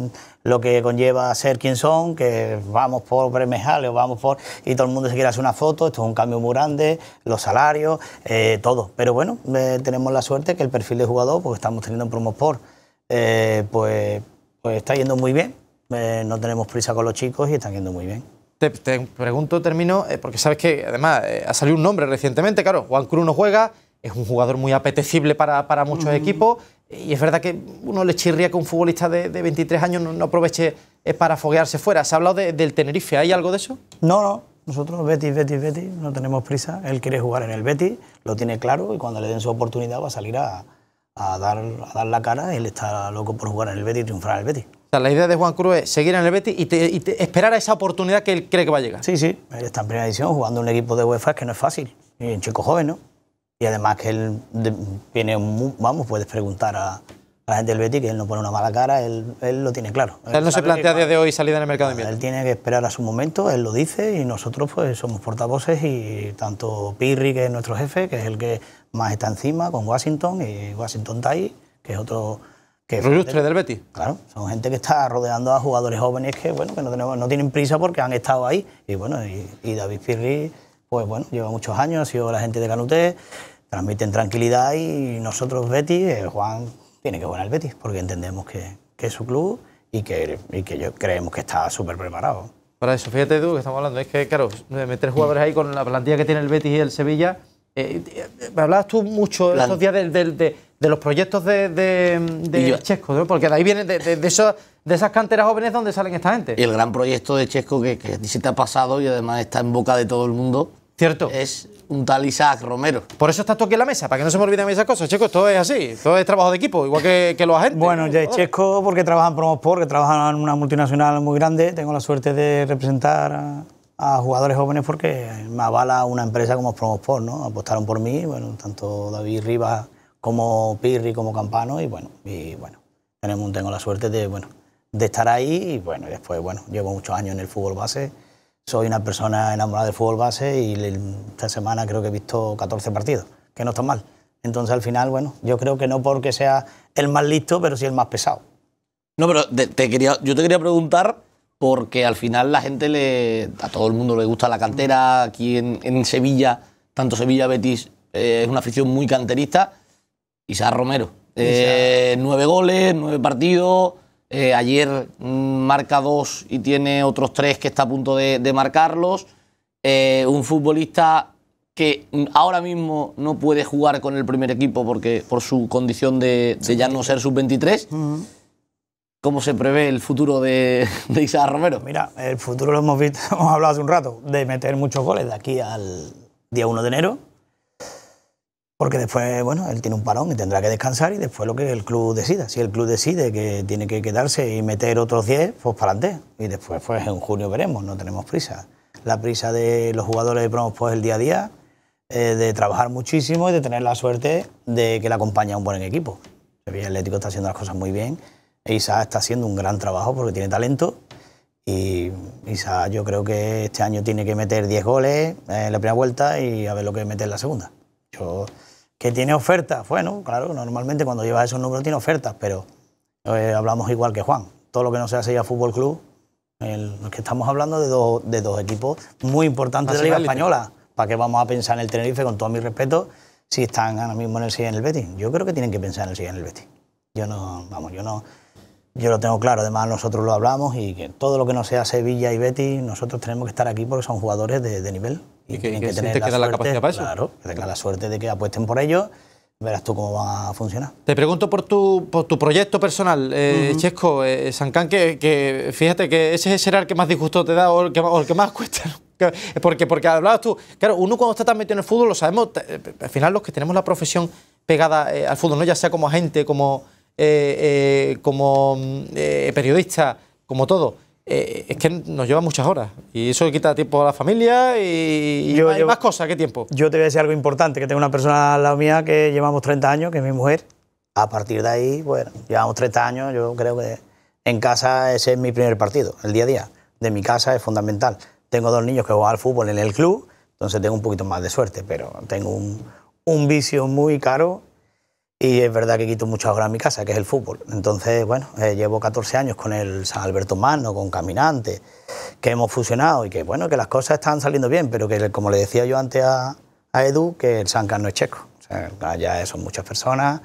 lo que conlleva ser quien son, que vamos por Bremejales, vamos por... y todo el mundo se quiere hacer una foto, esto es un cambio muy grande, los salarios, eh, todo. Pero bueno, eh, tenemos la suerte que el perfil de jugador, porque estamos teniendo en promotor pues, pues está yendo muy bien eh, no tenemos prisa con los chicos y están yendo muy bien. Te, pregunto, termino, eh, porque sabes que además eh, ha salido un nombre recientemente, claro, Juan Cruz no juega, es un jugador muy apetecible para, para muchos equipos y es verdad que uno le chirría que un futbolista de, 23 años no, aproveche aproveche para foguearse fuera. ¿Se ha hablado del Tenerife? ¿Hay algo de eso? No, no, nosotros, Betis, Betis, Betis, no tenemos prisa. Él quiere jugar en el Betis, lo tiene claro y cuando le den su oportunidad va a salir a, dar, a dar la cara. Él está loco por jugar en el Betis y triunfar en el Betis la idea de Juan Cruz es seguir en el Betis y, esperar a esa oportunidad que él cree que va a llegar. Sí, sí. está en primera edición jugando un equipo de UEFA que no es fácil. Y un chico joven, ¿no? Y además que él viene, vamos, puedes preguntar a, la gente del Betis que él no pone una mala cara, él, él lo tiene claro. Él, no se plantea a día de hoy salida en el mercado de invierno. Él tiene que esperar a su momento, él lo dice y nosotros pues somos portavoces y tanto Pirri, que es nuestro jefe, que es el que más está encima, con Washington y Washington Tai, que es otro del Betis? Claro, son gente que está rodeando a jugadores jóvenes que, bueno, no, tenemos, no tienen prisa porque han estado ahí. Y bueno, y, David Firri pues bueno, lleva muchos años, ha sido la gente de Canute, transmiten tranquilidad y nosotros, Betis, eh, Juan tiene que jugar al Betis porque entendemos que, es su club y que, que creemos que está súper preparado. Para eso, fíjate tú que estamos hablando, es que, claro, eh, meter jugadores ahí con la plantilla que tiene el Betis y el Sevilla eh, eh, eh, me hablabas tú mucho esos estos días de, los proyectos de, Chesco, ¿no? porque de ahí vienen de, eso, de esas canteras jóvenes donde salen esta gente. Y el gran proyecto de Chesco que, que se te ha pasado y además está en boca de todo el mundo. Cierto. Es un tal Isaac Romero. Por eso estás tú aquí en la mesa, para que no se me olviden esas cosas. Chesco, todo es así, todo es trabajo de equipo, igual que, que los agentes. Bueno, ya oh. Chesco porque trabajan en Promospor, que trabajan en una multinacional muy grande. Tengo la suerte de representar a a jugadores jóvenes porque me avala una empresa como Promosport, ¿no? Apostaron por mí, bueno, tanto David Rivas como Pirri, como Campano, y bueno, y bueno, tenemos, tengo la suerte de, bueno, de estar ahí y bueno, después, bueno, llevo muchos años en el fútbol base, soy una persona enamorada del fútbol base y esta semana creo que he visto 14 partidos, que no está mal. Entonces al final, bueno, yo creo que no porque sea el más listo, pero sí el más pesado. No, pero quería, yo te quería preguntar porque al final la gente le. a todo el mundo le gusta la cantera. Aquí en, Sevilla, tanto Sevilla Betis, eh, es una afición muy canterista. Isaac Romero. Eh, nueve goles, nueve partidos. Eh, ayer mm, marca dos y tiene otros tres que está a punto de, marcarlos. un futbolista que ahora mismo no puede jugar con el primer equipo porque por su condición de, ya no ser sub-23. ¿Cómo se prevé el futuro de, de Romero? Mira, el futuro lo hemos visto, hemos hablado hace un rato, de meter muchos goles de aquí al día 1 de enero. Porque después, bueno, él tiene un parón y tendrá que descansar y después lo que el club decida. Si el club decide que tiene que quedarse y meter otros 10, pues para adelante. Y después, pues en junio veremos, no tenemos prisa. La prisa de los jugadores de Promos, pues el día a día, eh, de trabajar muchísimo y de tener la suerte de que le a un buen equipo. El Atlético está haciendo las cosas muy bien Isa está haciendo un gran trabajo porque tiene talento. Y Isa, yo creo que este año tiene que meter 10 goles en la primera vuelta y a ver lo que mete en la segunda. Yo, que tiene ofertas, bueno, claro, normalmente cuando lleva esos números tiene ofertas, pero eh, hablamos igual que Juan. Todo lo que no se hace ya Fútbol Club, el, que estamos hablando de, dos equipos muy importantes de la Liga Española. ¿Para qué vamos a pensar en el Tenerife, con todo mi respeto, si están ahora mismo en el Sevilla en el Betting. Yo creo que tienen que pensar en el en el Betting. Yo no, vamos, yo no yo lo tengo claro, además nosotros lo hablamos y que todo lo que no sea Sevilla y Betty, nosotros tenemos que estar aquí porque son jugadores de, nivel. Y, que, tienen que, tener la, suerte, capacidad para eso. Claro, la suerte de que apuesten por ellos verás tú cómo va a funcionar. Te pregunto por tu, por tu proyecto personal, eh, Chesco, eh, Sancán, que, fíjate que ese será el que más disgusto te da o el que, más cuesta. Porque, porque hablabas tú, claro, uno cuando está tan metido en el fútbol, lo sabemos, al final los que tenemos la profesión pegada eh, al fútbol, ¿no? ya sea como agente, como eh, eh, como mm, eh, periodista, como todo, es que nos lleva muchas horas. Y eso quita tiempo a la familia y, más, cosas que tiempo. Yo te voy a decir algo importante, que tengo una persona la mía que llevamos 30 años, que es mi mujer. A partir de ahí, bueno, llevamos 30 años, yo creo que en casa ese es mi primer partido, el día a día. De mi casa es fundamental. Tengo dos niños que juegan al fútbol en el club, entonces tengo un poquito más de suerte, pero tengo un, un vicio muy caro y es verdad que quito mucho horas a mi casa, que es el fútbol. Entonces, bueno, eh, llevo 14 años con el San Alberto mano con Caminante, que hemos fusionado y que, bueno, que las cosas están saliendo bien, pero que, como le decía yo antes a, Edu, que el San Carlos no es checo. O sea, ya son muchas personas,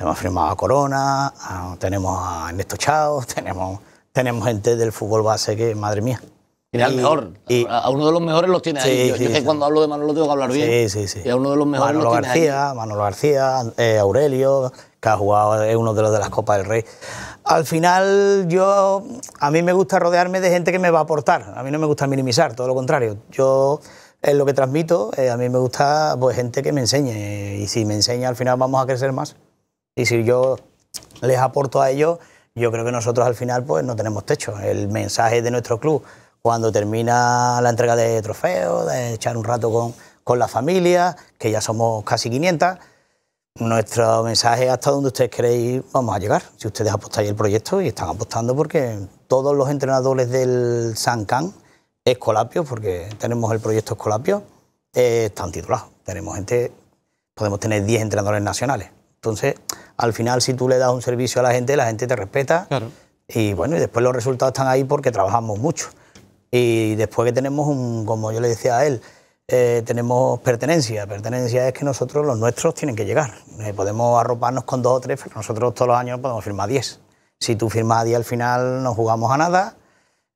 hemos firmado a Corona, tenemos a Ernesto Chao, tenemos, tenemos gente del fútbol base que, madre mía mejor. Y, a uno de los mejores los tiene ahí. Yo, que cuando hablo de Manolo tengo que hablar bien. Sí, sí, sí. a uno de los mejores Manolo García, Manolo García, eh, Aurelio, que ha jugado, es uno de los de las Copas del Rey. Al final, yo. A mí me gusta rodearme de gente que me va a aportar. A mí no me gusta minimizar, todo lo contrario. Yo. En lo que transmito, eh, a mí me gusta pues, gente que me enseñe. Y si me enseña, al final vamos a crecer más. Y si yo les aporto a ellos, yo creo que nosotros al final pues, no tenemos techo. El mensaje de nuestro club cuando termina la entrega de trofeos, de echar un rato con, con la familia, que ya somos casi 500. Nuestro mensaje es hasta donde ustedes creéis vamos a llegar. Si ustedes apostáis el proyecto y están apostando porque todos los entrenadores del Sancan Escolapio, porque tenemos el proyecto Escolapio, eh, están titulados. Tenemos gente, podemos tener 10 entrenadores nacionales. Entonces, al final, si tú le das un servicio a la gente, la gente te respeta. Y bueno, y después los resultados están ahí porque trabajamos mucho. Y después que tenemos, un, como yo le decía a él, eh, tenemos pertenencia. Pertenencia es que nosotros, los nuestros, tienen que llegar. Eh, podemos arroparnos con dos o tres, pero nosotros todos los años podemos firmar diez. Si tú firmas diez al final no jugamos a nada,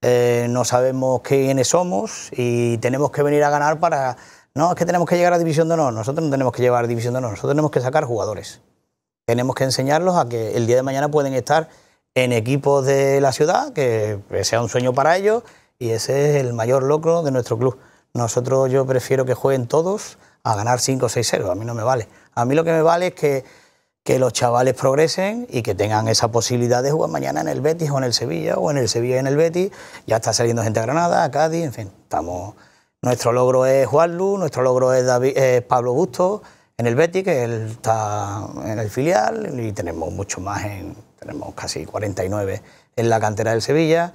eh, no sabemos quiénes somos y tenemos que venir a ganar para... No, es que tenemos que llegar a División de Honor. Nosotros no tenemos que llevar a División de Honor, nosotros tenemos que sacar jugadores. Tenemos que enseñarlos a que el día de mañana pueden estar en equipos de la ciudad, que sea un sueño para ellos y ese es el mayor logro de nuestro club. Nosotros yo prefiero que jueguen todos a ganar 5 o 6-0, a mí no me vale. A mí lo que me vale es que, que, los chavales progresen y que tengan esa posibilidad de jugar mañana en el Betis o en el Sevilla o en el Sevilla y en el Betis. Ya está saliendo gente a Granada, a Cádiz, en fin, estamos... Nuestro logro es Juanlu, nuestro logro es, Pablo Busto en el Betis, que él está en el filial y tenemos mucho más, en, tenemos casi 49 en la cantera del Sevilla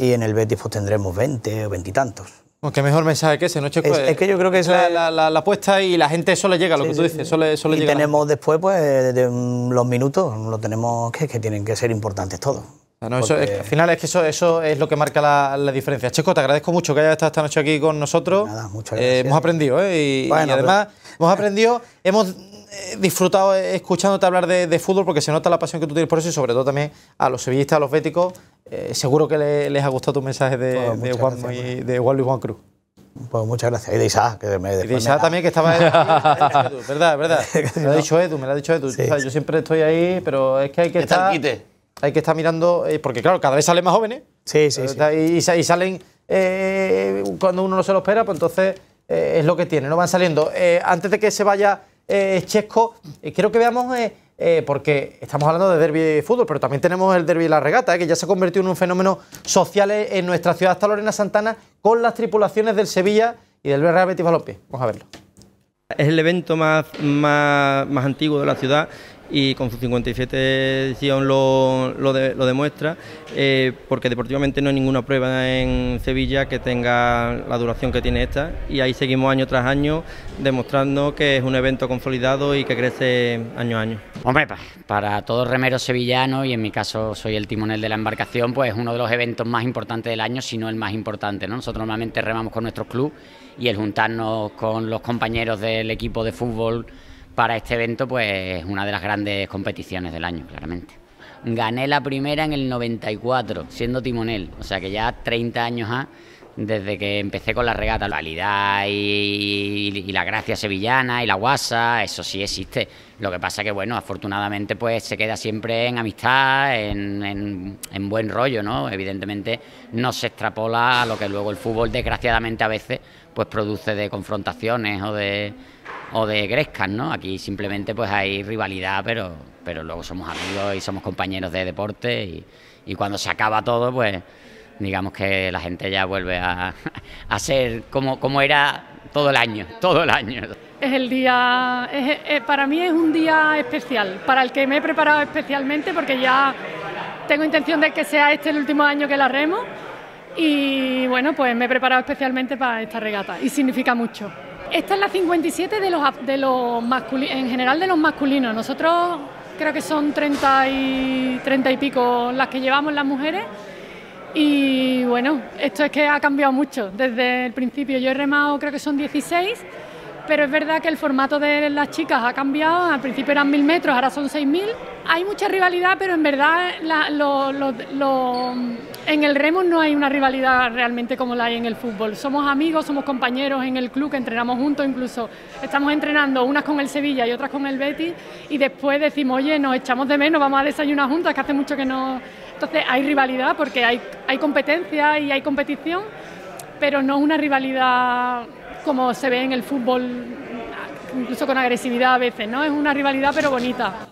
y en el Betis pues, tendremos 20 o 20 y tantos. qué mejor mensaje que ese, ¿no, Es, que yo creo que es la, apuesta y la gente eso llega, lo que tú dices, y tenemos después, pues, los minutos, lo tenemos que, tienen que ser importantes todos. Ah, al final es que eso, eso es lo que marca la, diferencia. Checo, te agradezco mucho que hayas estado esta noche aquí con nosotros. Nada, muchas eh, gracias. hemos aprendido, ¿eh? Y, además hemos aprendido, hemos eh, disfrutado eh, escuchándote hablar de, de, fútbol porque se nota la pasión que tú tienes por eso y sobre todo también a los sevillistas, a los béticos, eh, seguro que les ha gustado tu mensaje de, pues Juan, y, de Juan Luis Juan Cruz. Pues muchas gracias. Y de Isaac, que me Y de Isaac también, que estaba. ¿Verdad? ¿Verdad? Me lo ha dicho Edu, me lo ha dicho Edu. yo siempre estoy ahí, pero es que hay que estar. Hay que estar mirando, eh, porque claro, cada vez salen más jóvenes. Sí, sí. Y, salen eh, cuando uno no se lo espera, pues entonces es lo que tiene, no van saliendo. antes de que se vaya Chesco, quiero que veamos eh, porque estamos hablando de derby de fútbol, pero también tenemos el derby de la regata, eh, que ya se ha convertido en un fenómeno social en nuestra ciudad hasta Lorena Santana con las tripulaciones del Sevilla y del Real Betis Balompié. Vamos a verlo. Es el evento más, más, más antiguo de la ciudad y con su 57 edición lo, lo, demuestra, eh, porque deportivamente no hay ninguna prueba en Sevilla que tenga la duración que tiene esta y ahí seguimos año tras año demostrando que es un evento consolidado y que crece año a año. Hombre, para todos remeros sevillanos y en mi caso soy el timonel de la embarcación, pues es uno de los eventos más importantes del año, si no el más importante. ¿no? Nosotros normalmente remamos con nuestros club y el juntarnos con los compañeros del equipo de fútbol para este evento, pues una de las grandes competiciones del año, claramente. Gané la primera en el 94, siendo timonel, o sea que ya 30 años ha desde que empecé con la regata. La calidad y, la gracia sevillana y la guasa, eso sí existe. Lo que pasa que, bueno, afortunadamente pues se queda siempre en amistad, en, en, buen rollo, ¿no? Evidentemente no se extrapola a lo que luego el fútbol, desgraciadamente a veces, pues produce de confrontaciones o de, o de Grescan, ¿no? Aquí simplemente pues hay rivalidad, pero, pero luego somos amigos y somos compañeros de deporte y, cuando se acaba todo, pues digamos que la gente ya vuelve a, a ser como, era todo el año, todo el año. Es el día, eh, para mí es un día especial, para el que me he preparado especialmente porque ya tengo intención de que sea este el último año que la remo y bueno, pues me he preparado especialmente para esta regata y significa mucho. Esta es la 57 de los, de los masculinos, en general de los masculinos. Nosotros creo que son 30 y, 30 y pico las que llevamos las mujeres. Y bueno, esto es que ha cambiado mucho desde el principio. Yo he remado creo que son 16 pero es verdad que el formato de las chicas ha cambiado. Al principio eran mil metros, ahora son seis mil. Hay mucha rivalidad, pero en verdad en el remo no hay una rivalidad realmente como la hay en el fútbol. Somos amigos, somos compañeros en el club que entrenamos juntos, incluso estamos entrenando unas con el Sevilla y otras con el Betis. Y después decimos, oye, nos echamos de menos, vamos a desayunar juntas, que hace mucho que no. Entonces hay rivalidad porque hay, hay competencia y hay competición, pero no una rivalidad como se ve en el fútbol, incluso con agresividad a veces, ¿no? Es una rivalidad pero bonita.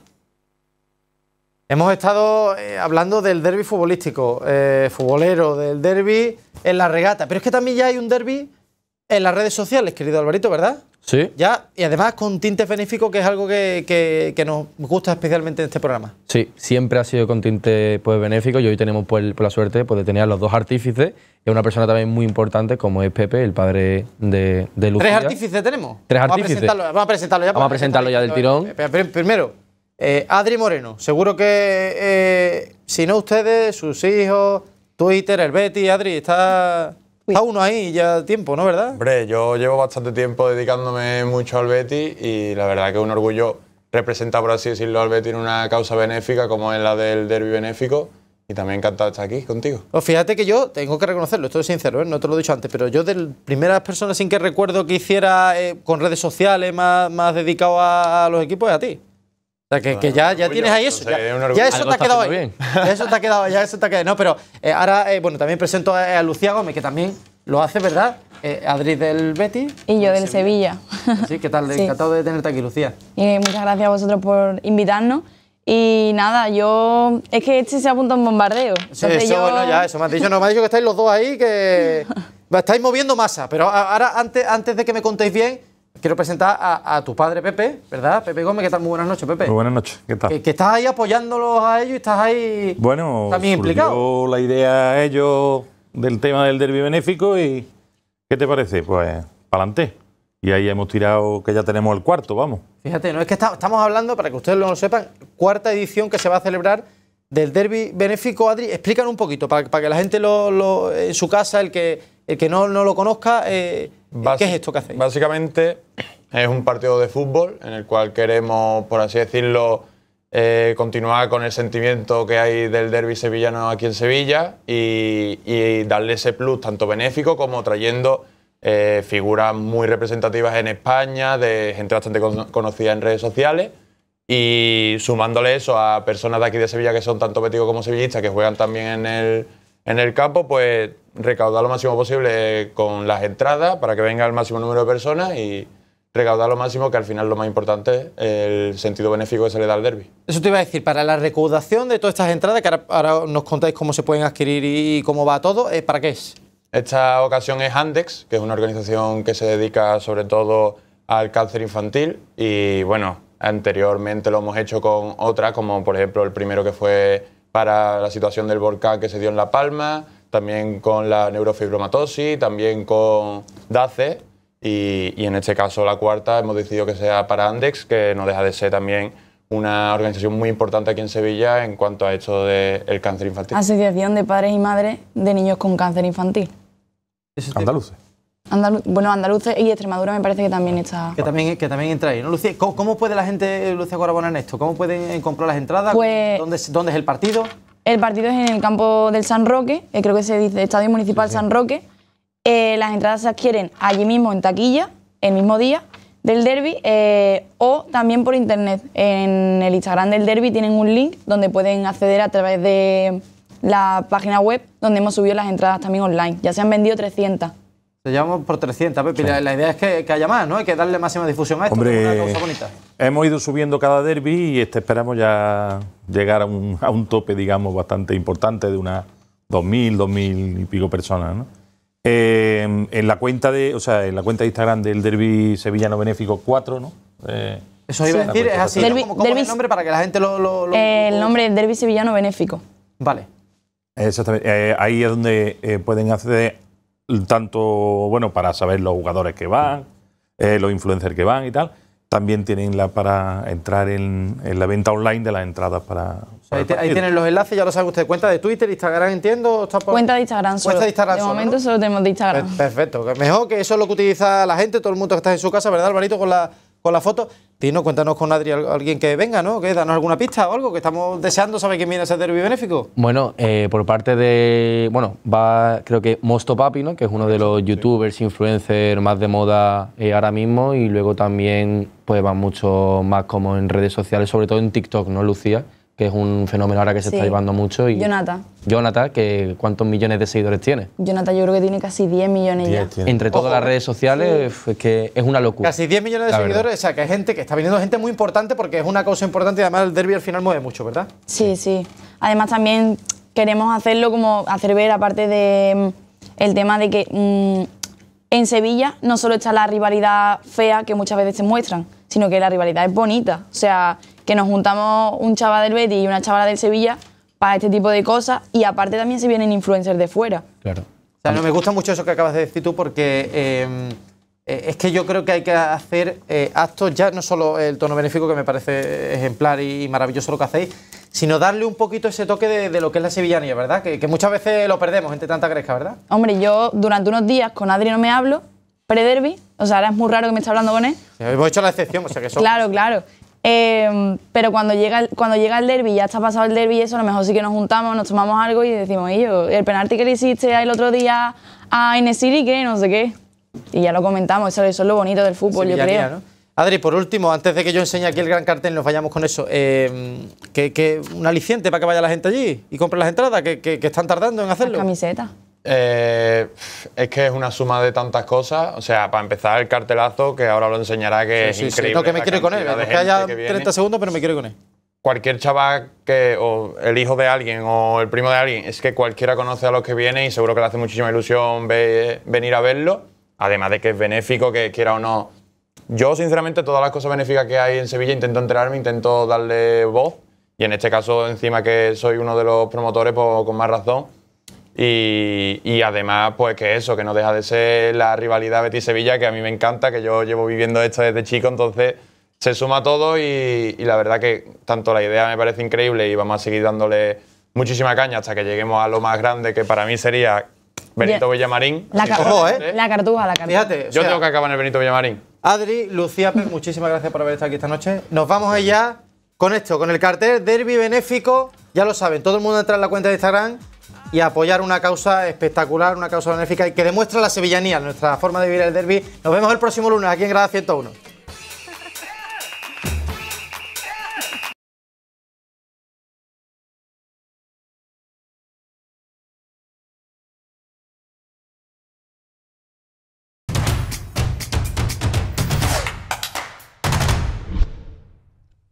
Hemos estado eh, hablando del derby futbolístico, eh, futbolero, del derby en la regata, pero es que también ya hay un derby en las redes sociales, querido Alvarito, ¿verdad? Sí. Ya, y además con tinte benéfico, que es algo que, nos gusta especialmente en este programa. Sí, siempre ha sido con tinte pues, benéfico y hoy tenemos pues, la suerte pues, de tener a los dos artífices y una persona también muy importante como es Pepe, el padre de, de ¿Tres artífices tenemos? Tres artífices. vamos a presentarlo ya. Vamos a presentarlo ya del tirón. Eh, primero, eh, Adri Moreno. Seguro que, eh, si no ustedes, sus hijos, Twitter, el Betty, Adri, está... Está uno ahí ya tiempo, ¿no? ¿Verdad? Hombre, yo llevo bastante tiempo dedicándome mucho al Betty y la verdad que es un orgullo representar, por así decirlo, al Betty en una causa benéfica como es la del derby benéfico. Y también encantado de estar aquí contigo. Pues fíjate que yo tengo que reconocerlo, estoy sincero, ¿eh? no te lo he dicho antes, pero yo de las primeras personas sin que recuerdo que hiciera eh, con redes sociales más, más dedicado a, a los equipos es a ti. O sea, que, ya, ya tienes ahí eso. Ya, eso te ha quedado ahí. eso te ha quedado, ya eso te ha quedado. No, pero eh, ahora, eh, bueno, también presento a, a, Gómez, que también lo hace, ¿verdad? Eh, Adri del Betis. Y yo del Sevilla. Sí, ¿qué tal? Encantado de tenerte aquí, Lucía. muchas gracias a vosotros por invitarnos. Y nada, yo. Es que este se apunta a un bombardeo. Sí, eso, bueno, ya, eso me ha dicho. No, me que estáis los dos ahí, que. estáis moviendo masa. Pero ahora, antes, antes de que me contéis bien, Quiero presentar a, tu padre Pepe, ¿verdad? Pepe Gómez, ¿qué tal? Muy buenas noches, Pepe. Muy buenas noches, ¿qué tal? Que, estás ahí apoyándolos a ellos y estás ahí bueno, también implicado. la idea a ellos del tema del derbi benéfico y ¿qué te parece? Pues para adelante. Y ahí hemos tirado que ya tenemos el cuarto, vamos. Fíjate, no es que estamos hablando, para que ustedes lo sepan, cuarta edición que se va a celebrar del derbi benéfico, Adri. Explícanos un poquito, para, que la gente lo, en su casa, el que el que no, lo conozca, eh, ¿qué es esto que hace Básicamente es un partido de fútbol en el cual queremos, por así decirlo, eh, continuar con el sentimiento que hay del derby sevillano aquí en Sevilla y, darle ese plus tanto benéfico como trayendo eh, figuras muy representativas en España, de gente bastante conocida en redes sociales. Y sumándole eso a personas de aquí de Sevilla que son tanto béticos como sevillistas, que juegan también en el, en el campo, pues recaudar lo máximo posible con las entradas para que venga el máximo número de personas y recaudar lo máximo, que al final lo más importante es el sentido benéfico que se le da al derby. Eso te iba a decir, para la recaudación de todas estas entradas, que ahora, nos contáis cómo se pueden adquirir y cómo va todo, eh, ¿para qué es? Esta ocasión es Andex, que es una organización que se dedica sobre todo al cáncer infantil y bueno, anteriormente lo hemos hecho con otras, como por ejemplo el primero que fue para la situación del volcán que se dio en La Palma, también con la neurofibromatosis, también con DACE y, en este caso la cuarta hemos decidido que sea para Andex, que no deja de ser también una organización muy importante aquí en Sevilla en cuanto a esto del cáncer infantil. Asociación de Padres y Madres de Niños con Cáncer Infantil. Andaluces bueno, andaluces y Extremadura me parece que también está. Que también, que también entra ahí, ¿no? Lucía, ¿cómo, puede la gente, Lucía Corabona, en esto? ¿Cómo pueden eh, comprar las entradas? Pues ¿Dónde, es el partido? El partido es en el campo del San Roque, eh, creo que se dice Estadio Municipal San Roque. Eh, las entradas se adquieren allí mismo en taquilla, el mismo día del derby, o también por internet. En el Instagram del derby tienen un link donde pueden acceder a través de la página web donde hemos subido las entradas también online. Ya se han vendido 300 llevamos por 300, La, idea es que, haya más, ¿no? Hay que darle máxima difusión a esto. Hombre, una cosa bonita. hemos ido subiendo cada derby y este esperamos ya llegar a un, a un tope, digamos, bastante importante de unas 2.000, 2.000 y pico personas, ¿no? Eh, en la cuenta de, o sea, en la cuenta de Instagram del Derby Sevillano Benéfico 4, ¿no? Eh, eso iba a decir, es así. ¿Cómo, es el nombre para que la gente lo. Eh, el nombre es Derby Sevillano Benéfico. Vale. Exactamente. ahí es donde pueden acceder tanto, bueno, para saber los jugadores que van, eh, los influencers que van y tal. También tienen la para entrar en, la venta online de las entradas para. ahí, tienen los enlaces, ya lo sabe usted. Cuenta de Twitter, Instagram, entiendo. Está Cuenta de Instagram. Solo. Cuenta de Instagram. De momento solo tenemos de Instagram. Perfecto. Mejor que eso es lo que utiliza la gente, todo el mundo que está en su casa, ¿verdad, Alvarito? la foto. Tino, cuéntanos con Adri alguien que venga, ¿no? Que danos alguna pista o algo, que estamos deseando saber quién viene a ser derby benéfico. Bueno, eh, por parte de. Bueno, va, creo que Mosto Papi, ¿no? Que es uno de los youtubers, influencers más de moda eh, ahora mismo. Y luego también, pues va mucho más como en redes sociales, sobre todo en TikTok, ¿no, Lucía? que es un fenómeno ahora que se está llevando mucho. Y Jonata. que ¿cuántos millones de seguidores tiene? Jonathan, yo creo que tiene casi 10 millones ya. Entre todas las redes sociales es que es una locura. Casi 10 millones de seguidores, o sea que hay gente que está viniendo gente muy importante porque es una cosa importante y además el derby al final mueve mucho, ¿verdad? Sí, sí. Además también queremos hacerlo como hacer ver aparte de mm, el tema de que mm, en Sevilla no solo está la rivalidad fea que muchas veces se muestran, sino que la rivalidad es bonita. O sea, que nos juntamos un chaval del Betty y una chavala del Sevilla para este tipo de cosas y aparte también se vienen influencers de fuera. Claro. O sea, no, me gusta mucho eso que acabas de decir tú porque eh, eh, es que yo creo que hay que hacer eh, actos, ya no solo el tono benéfico que me parece ejemplar y maravilloso lo que hacéis, sino darle un poquito ese toque de, lo que es la sevillanía, ¿verdad? Que, muchas veces lo perdemos entre tanta crezca, ¿verdad? Hombre, yo durante unos días con Adri no me hablo, pre-derby, o sea, ahora es muy raro que me esté hablando con él. hemos hecho la excepción, o sea que eso... claro, claro. Em, pero cuando llega, cuando llega el derby, ya está pasado el derby eso, a lo mejor sí que nos juntamos, nos tomamos algo y decimos, el penalti que le hiciste el otro día a Inesiri, que no sé qué. Y ya lo comentamos, eso, es lo bonito del fútbol, yo creo. Adri, por último, antes de que yo enseñe aquí el gran cartel, nos vayamos con eso. Em, que, un aliciente para que vaya la gente allí y compre las entradas, que, están tardando en hacerlo. La camiseta. Eh, es que es una suma de tantas cosas. O sea, para empezar el cartelazo, que ahora lo enseñará que es increíble. No, que me quiero con él. Que haya 30 segundos, pero me quiero con él. Cualquier chaval que, o el hijo de alguien, o el primo de alguien, es que cualquiera conoce a los que vienen y seguro que le hace muchísima ilusión venir a verlo. Además de que es benéfico, que quiera o no. Yo, sinceramente, todas las cosas benéficas que hay en Sevilla intento enterarme, intento darle voz. Y en este caso, encima que soy uno de los promotores, pues, con más razón y, además, pues que eso, que no deja de ser la rivalidad Betis-Sevilla, que a mí me encanta, que yo llevo viviendo esto desde chico, entonces se suma todo y, la verdad que tanto la idea me parece increíble y vamos a seguir dándole muchísima caña hasta que lleguemos a lo más grande, que para mí sería Benito Villamarín. La, ¿eh? la cartuja, la cartuja. Fíjate, yo tengo que acabar en el Benito Villamarín. Adri, Lucía, muchísimas gracias por haber estado aquí esta noche. Nos vamos allá con esto, con el cartel Derby Benéfico. Ya lo saben, todo el mundo entra en la cuenta de Instagram y apoyar una causa espectacular, una causa benéfica y que demuestra la sevillanía, nuestra forma de vivir el derby. Nos vemos el próximo lunes aquí en Grada 101.